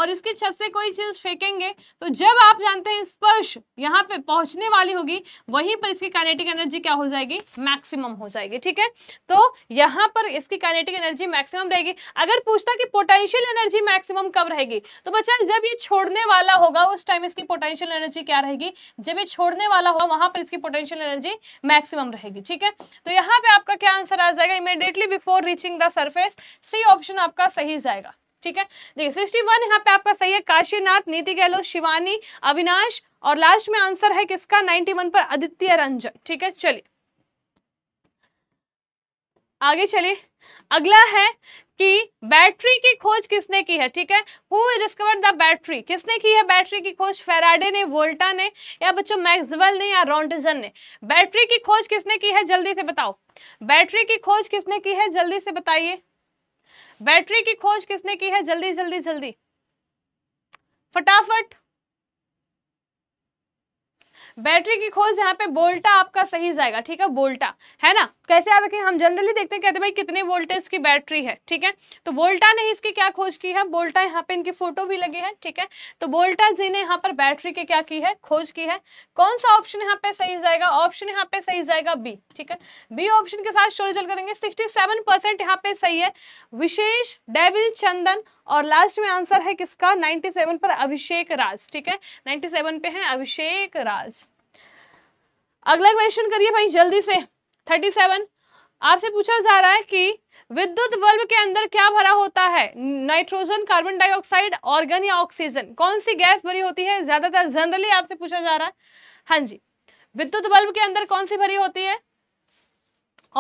और इसके छत से कोई चीज़ फेंकेंगे तो जब आप जानते हैं स्पर्श यहाँ पे पहुंचने वाली होगी वहीं पर इसकी काइनेटिक एनर्जी क्या हो जाएगी मैक्सिमम हो जाएगी ठीक है तो यहाँ पर इसकी काइनेटिक एनर्जी मैक्सिमम रहेगी अगर पूछता कि पोटेंशियल एनर्जी मैक्सिमम कब रहेगी तो बच्चा जब ये छोड़ने वाला होगा उस टाइम इसकी पोटेंशियल एनर्जी क्या रहेगी जब ये छोड़ने वाला होगा वहां पर इसकी पोटेंशियल एनर्जी मैक्सिमम रहेगी ठीक है तो यहाँ पे आपका क्या आंसर आ जाएगा immediately before reaching the surface C option आपका सही जाएगा ठीक है देखिए सिक्सटी वन यहाँ पे आपका सही है काशीनाथ नीति गहलोत शिवानी अविनाश और लास्ट में आंसर है किसका नाइनटी वन पर आदित्य रंजन ठीक है चलिए आगे चलिए अगला है कि बैटरी की खोज किसने की है ठीक है हु डिस्कवर्ड द बैटरी किसने की है बैटरी की खोज फेराडे ने वोल्टा ने या बच्चों मैक्सवेल ने या रोंटजन ने बैटरी की खोज किसने की है जल्दी से बताओ बैटरी की खोज किसने की है जल्दी से बताइए बैटरी की खोज किसने की है जल्दी जल्दी जल्दी फटाफट बैटरी की खोज यहाँ पे बोल्टा आपका सही जाएगा ठीक है बोल्टा है ना कैसे याद रखें हम जनरली देखते हैं कहते हैं भाई कितने वोल्टेज की बैटरी है ठीक है तो वोल्टा ने इसकी क्या खोज की है बोल्टा यहाँ पे इनकी फोटो भी लगी है ठीक है तो बोल्टा जी ने यहाँ पर बैटरी की क्या की है खोज की है कौन सा ऑप्शन यहाँ पे सही जाएगा ऑप्शन यहाँ पे सही जाएगा बी ठीक है बी ऑप्शन के साथ शोर जल करेंगे सिक्सटी सेवन परसेंट यहाँ पे सही है विशेष डेविल चंदन और लास्ट में आंसर है किसका नाइनटी सेवन पर अभिषेक राज ठीक है नाइन्टी सेवन पे है अभिषेक राज अगला क्वेश्चन करिए भाई जल्दी से थर्टी सेवन आपसे पूछा जा रहा है कि विद्युत बल्ब के अंदर क्या भरा होता है नाइट्रोजन कार्बन डाइऑक्साइड ऑर्गन या ऑक्सीजन कौन सी गैस भरी होती है ज्यादातर जनरली आपसे पूछा जा रहा है हाँ जी विद्युत बल्ब के अंदर कौन सी भरी होती है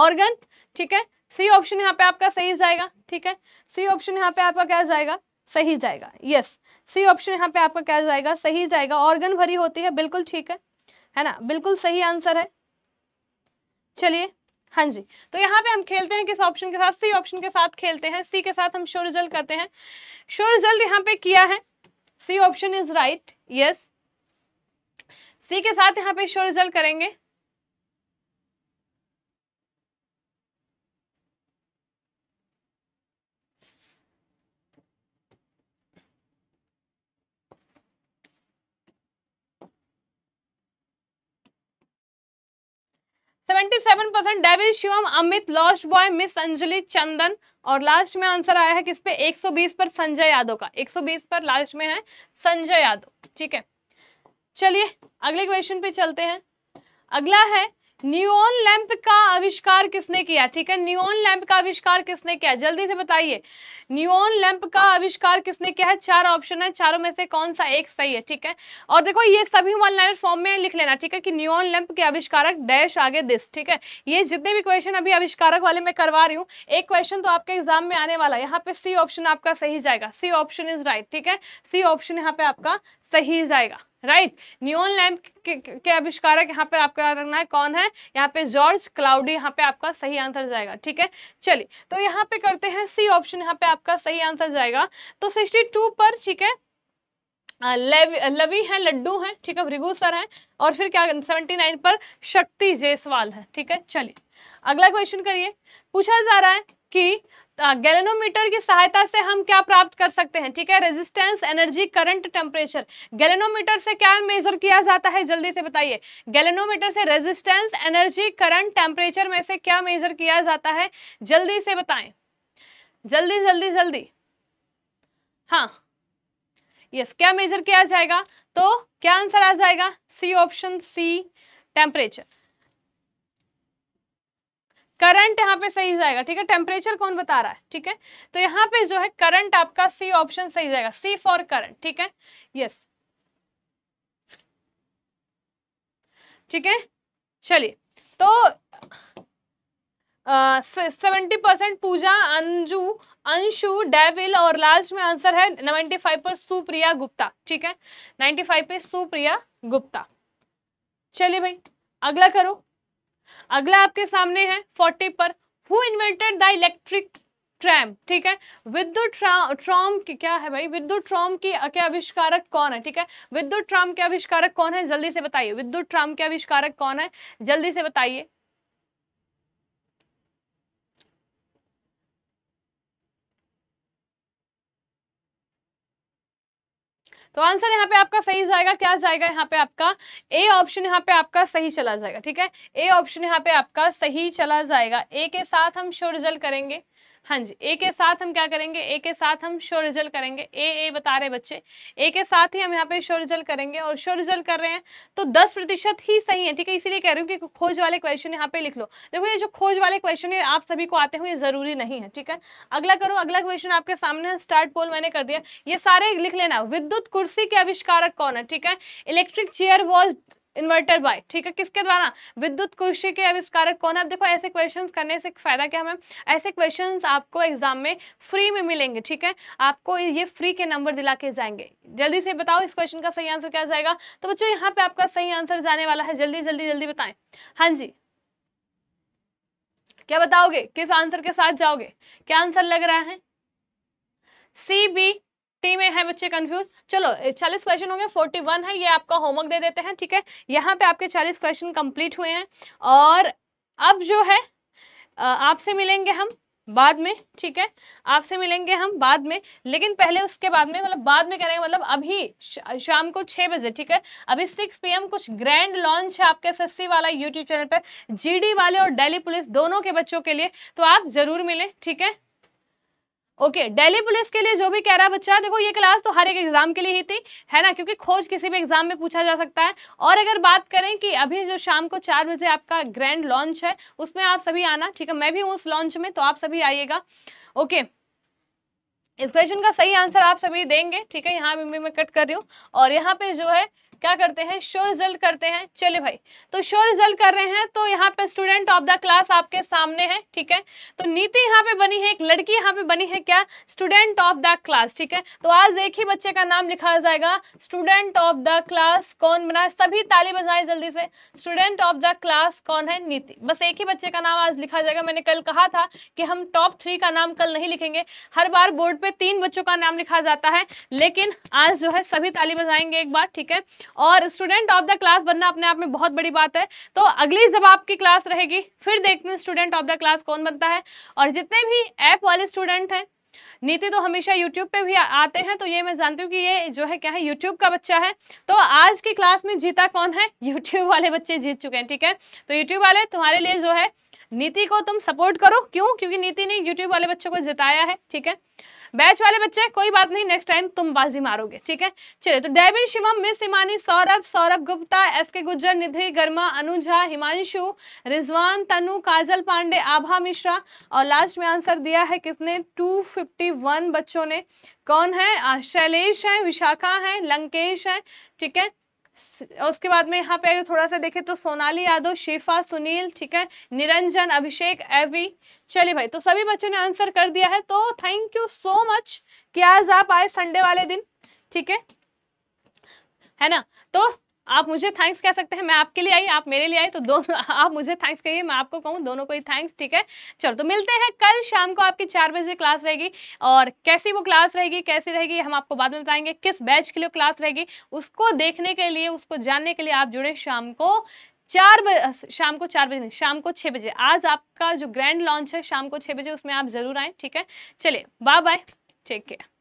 ऑर्गन ठीक है सी ऑप्शन यहाँ पे आपका सही जाएगा ठीक है सी ऑप्शन यहाँ पे आपका क्या जाएगा सही जाएगा यस सी ऑप्शन यहाँ पे आपका क्या जाएगा सही जाएगा ऑर्गन भरी होती है बिल्कुल ठीक है है ना बिल्कुल सही आंसर है चलिए हाँ जी तो यहाँ पे हम खेलते हैं किस ऑप्शन के साथ सी ऑप्शन के साथ खेलते हैं सी के साथ हम शो रिजल्ट करते हैं शो रिजल्ट यहाँ पे किया है C option is right yes C के साथ यहाँ पे शो रिजल्ट करेंगे 77 Devil Shivam Amit lost boy miss Anjali Chandan और लास्ट में आंसर आया है किस पे 120 पर संजय यादव का 120 पर लास्ट में है संजय यादव ठीक है चलिए अगले क्वेश्चन पे चलते हैं अगला है न्यूऑन लैंप का आविष्कार किसने किया ठीक है न्यूऑन लैंप का आविष्कार किसने किया जल्दी से बताइए न्यूऑन लैंप का आविष्कार किसने किया है चार ऑप्शन है चारों में से कौन सा एक सही है ठीक है और देखो ये सभी वन लाइनर फॉर्म में लिख लेना ठीक है कि न्यूऑन लैंप के आविष्कारक डैश आगे दिस ठीक है ये जितने भी क्वेश्चन अभी आविष्कारक वाले में करवा रही हूँ एक क्वेश्चन तो आपके एग्जाम में आने वाला है यहाँ पे सी ऑप्शन आपका सही जाएगा सी ऑप्शन इज राइट ठीक है सी ऑप्शन यहाँ पे आपका सही जाएगा राइट न्यून लैम्प के आविष्कारक यहाँ पे आपको याद रखना है कौन है यहाँ पे जॉर्ज क्लाउडी यहाँ पे आपका सही आंसर जाएगा ठीक है चलिए तो यहाँ पे करते हैं सी ऑप्शन यहाँ पे आपका सही आंसर जाएगा तो सिक्सटी टू पर ठीक है लवी, लवी है लड्डू है ठीक है भृगु सर है और फिर क्या सेवेंटी नाइन पर शक्ति जयसवाल है ठीक है चलिए अगला क्वेश्चन करिए पूछा जा रहा है कि गैलेनोमीटर की सहायता से हम क्या प्राप्त कर सकते हैं ठीक है resistance energy current temperature galvanometer से क्या मेजर किया जाता है जल्दी से बताइए गैलेनोमीटर से रेजिस्टेंस एनर्जी करंट टेम्परेचर में से क्या मेजर किया जाता है जल्दी से बताएं जल्दी जल्दी जल्दी हाँ यस क्या मेजर किया जाएगा तो क्या आंसर आ जाएगा C option C temperature current यहाँ पे सही जाएगा ठीक है टेम्परेचर कौन बता रहा है ठीक है तो यहाँ पे जो है करंट आपका सी ऑप्शन सही जाएगा सी फॉर करंट ठीक है यस ठीक है चलिए तो seventy percent Pooja Anju Anshu Devil और लास्ट में आंसर है नाइन्टी फाइव पर सुप्रिया गुप्ता ठीक है नाइन्टी फाइव पे सुप्रिया गुप्ता चलिए भाई अगला करो अगला आपके सामने है फोर्टी पर who invented the electric tram ठीक है विद्युत ट्रॉम की क्या है भाई विद्युत ट्रॉम की के आविष्कारक कौन है ठीक है विद्युत ट्राम के आविष्कारक कौन है जल्दी से बताइए विद्युत ट्राम के आविष्कारक कौन है जल्दी से बताइए तो आंसर यहाँ पे आपका सही जाएगा क्या जाएगा यहाँ पे आपका ए ऑप्शन यहाँ पे आपका सही चला जाएगा ठीक है ए ऑप्शन यहाँ पे आपका सही चला जाएगा ए के साथ हम शोर जल करेंगे हाँ जी ए के साथ हम क्या करेंगे ए के साथ हम शो रिजल्ट करेंगे ए ए बता रहे बच्चे ए के साथ ही हम यहाँ पे शो रिजल्ट करेंगे और शो रिजल्ट कर रहे हैं तो दस प्रतिशत ही सही है ठीक है इसीलिए कह रही हूँ कि खोज वाले क्वेश्चन यहाँ पे लिख लो देखो ये जो खोज वाले क्वेश्चन है आप सभी को आते हुए जरूरी नहीं है ठीक है अगला करो अगला क्वेश्चन आपके सामने स्टार्ट पोल मैंने कर दिया ये सारे लिख लेना विद्युत कुर्सी के आविष्कारक कौन है ठीक है electric chair was invented by ठीक है किसके द्वारा विद्युत कृषि के आविष्कारक कौन है अब देखो ऐसे क्वेश्चंस करने से फायदा क्या हमें ऐसे क्वेश्चंस आपको एग्जाम में फ्री में मिलेंगे ठीक है आपको ये फ्री के नंबर दिला के जाएंगे जल्दी से बताओ इस क्वेश्चन का सही आंसर क्या जाएगा तो बच्चों यहाँ पे आपका सही आंसर जाने वाला है जल्दी जल्दी जल्दी बताएं हाँ जी क्या बताओगे किस आंसर के साथ जाओगे क्या आंसर लग रहा है सी बी टी में है बच्चे कंफ्यूज चलो चालीस क्वेश्चन होंगे फोर्टी वन है ये आपका होमवर्क दे देते हैं ठीक है यहाँ पे आपके चालीस क्वेश्चन कंप्लीट हुए हैं और अब जो है आपसे मिलेंगे हम बाद में ठीक है आपसे मिलेंगे हम बाद में लेकिन पहले उसके बाद में मतलब बाद में कह रहे हैं मतलब अभी शाम को छः बजे ठीक है अभी सिक्स पीएम कुछ ग्रैंड लॉन्च है आपके एस वाला यूट्यूब चैनल पर जीडी वाले और दिल्ली पुलिस दोनों के बच्चों के लिए तो आप ज़रूर मिलें ठीक है ओके okay, दिल्ली पुलिस के लिए जो भी कह रहा है बच्चा देखो ये क्लास तो हर एक एग्जाम के लिए ही थी है ना क्योंकि खोज किसी भी एग्जाम में पूछा जा सकता है और अगर बात करें कि अभी जो शाम को चार बजे आपका ग्रैंड लॉन्च है उसमें आप सभी आना ठीक है मैं भी हूँ उस लॉन्च में तो आप सभी आइएगा ओके okay. इस क्वेश्चन का सही आंसर आप सभी देंगे ठीक है यहाँ भी मैं कट कर रही हूँ और यहाँ पे जो है क्या करते हैं शो रिजल्ट करते हैं चले भाई तो शो रिजल्ट कर रहे हैं तो यहाँ पे स्टूडेंट ऑफ द क्लास आपके सामने है ठीक है तो नीति यहाँ पे बनी है एक लड़की यहाँ पे बनी है क्या स्टूडेंट ऑफ द क्लास ठीक है तो आज एक ही बच्चे का नाम लिखा जाएगा स्टूडेंट ऑफ द क्लास कौन बना सभी ताली बजाए जल्दी से स्टूडेंट ऑफ द क्लास कौन है नीति बस एक ही बच्चे का नाम आज लिखा जाएगा मैंने कल कहा था कि हम टॉप थ्री का नाम कल नहीं लिखेंगे हर बार बोर्ड पे तीन बच्चों का नाम लिखा जाता है लेकिन आज जो है सभी ताली बजाएंगे एक बार ठीक है और स्टूडेंट ऑफ द क्लास बनना अपने आप में बहुत बड़ी बात है तो अगली जब आपकी क्लास रहेगी फिर देखते हैं स्टूडेंट ऑफ द क्लास कौन बनता है और जितने भी ऐप वाले स्टूडेंट हैं नीति तो हमेशा YouTube पे भी आते हैं तो ये मैं जानती हूँ कि ये जो है क्या है YouTube का बच्चा है तो आज की क्लास में जीता कौन है YouTube वाले बच्चे जीत चुके हैं ठीक है तो YouTube वाले तुम्हारे लिए जो है नीति को तुम सपोर्ट करो क्यों क्योंकि नीति ने YouTube वाले बच्चों को जिताया है ठीक है बैच वाले बच्चे कोई बात नहीं नेक्स्ट टाइम तुम बाजी मारोगे ठीक है चलिए तो Devin Shivam miss Himani Saurabh Saurabh Gupta S K Gujjar निधि गर्मा अनुजा हिमांशु रिजवान तनु काजल पांडे आभा मिश्रा और लास्ट में आंसर दिया है किसने 251 बच्चों ने कौन है शैलेश है विशाखा है लंकेश है ठीक है उसके बाद में यहाँ पे थोड़ा सा देखें तो सोनाली यादव शेफा सुनील ठीक है निरंजन अभिषेक एवी चलिए भाई तो सभी बच्चों ने आंसर कर दिया है तो थैंक यू सो मच कि आज आप आए संडे वाले दिन ठीक है है ना तो आप मुझे थैंक्स कह सकते हैं मैं आपके लिए आई आप मेरे लिए आई तो दोनों आप मुझे थैंक्स कहिए मैं आपको कहूँ दोनों को ही थैंक्स ठीक है चलो तो मिलते हैं कल शाम को आपकी चार बजे क्लास रहेगी और कैसी वो क्लास रहेगी कैसी रहेगी हम आपको बाद में बताएंगे किस बैच के लिए क्लास रहेगी उसको देखने के लिए उसको जानने के लिए आप जुड़े शाम को चार बजे शाम को चार बजे शाम को छः बजे आज आपका जो ग्रैंड लॉन्च है शाम को छः बजे उसमें आप ज़रूर आएँ ठीक है चलिए बाय बाय टेक केयर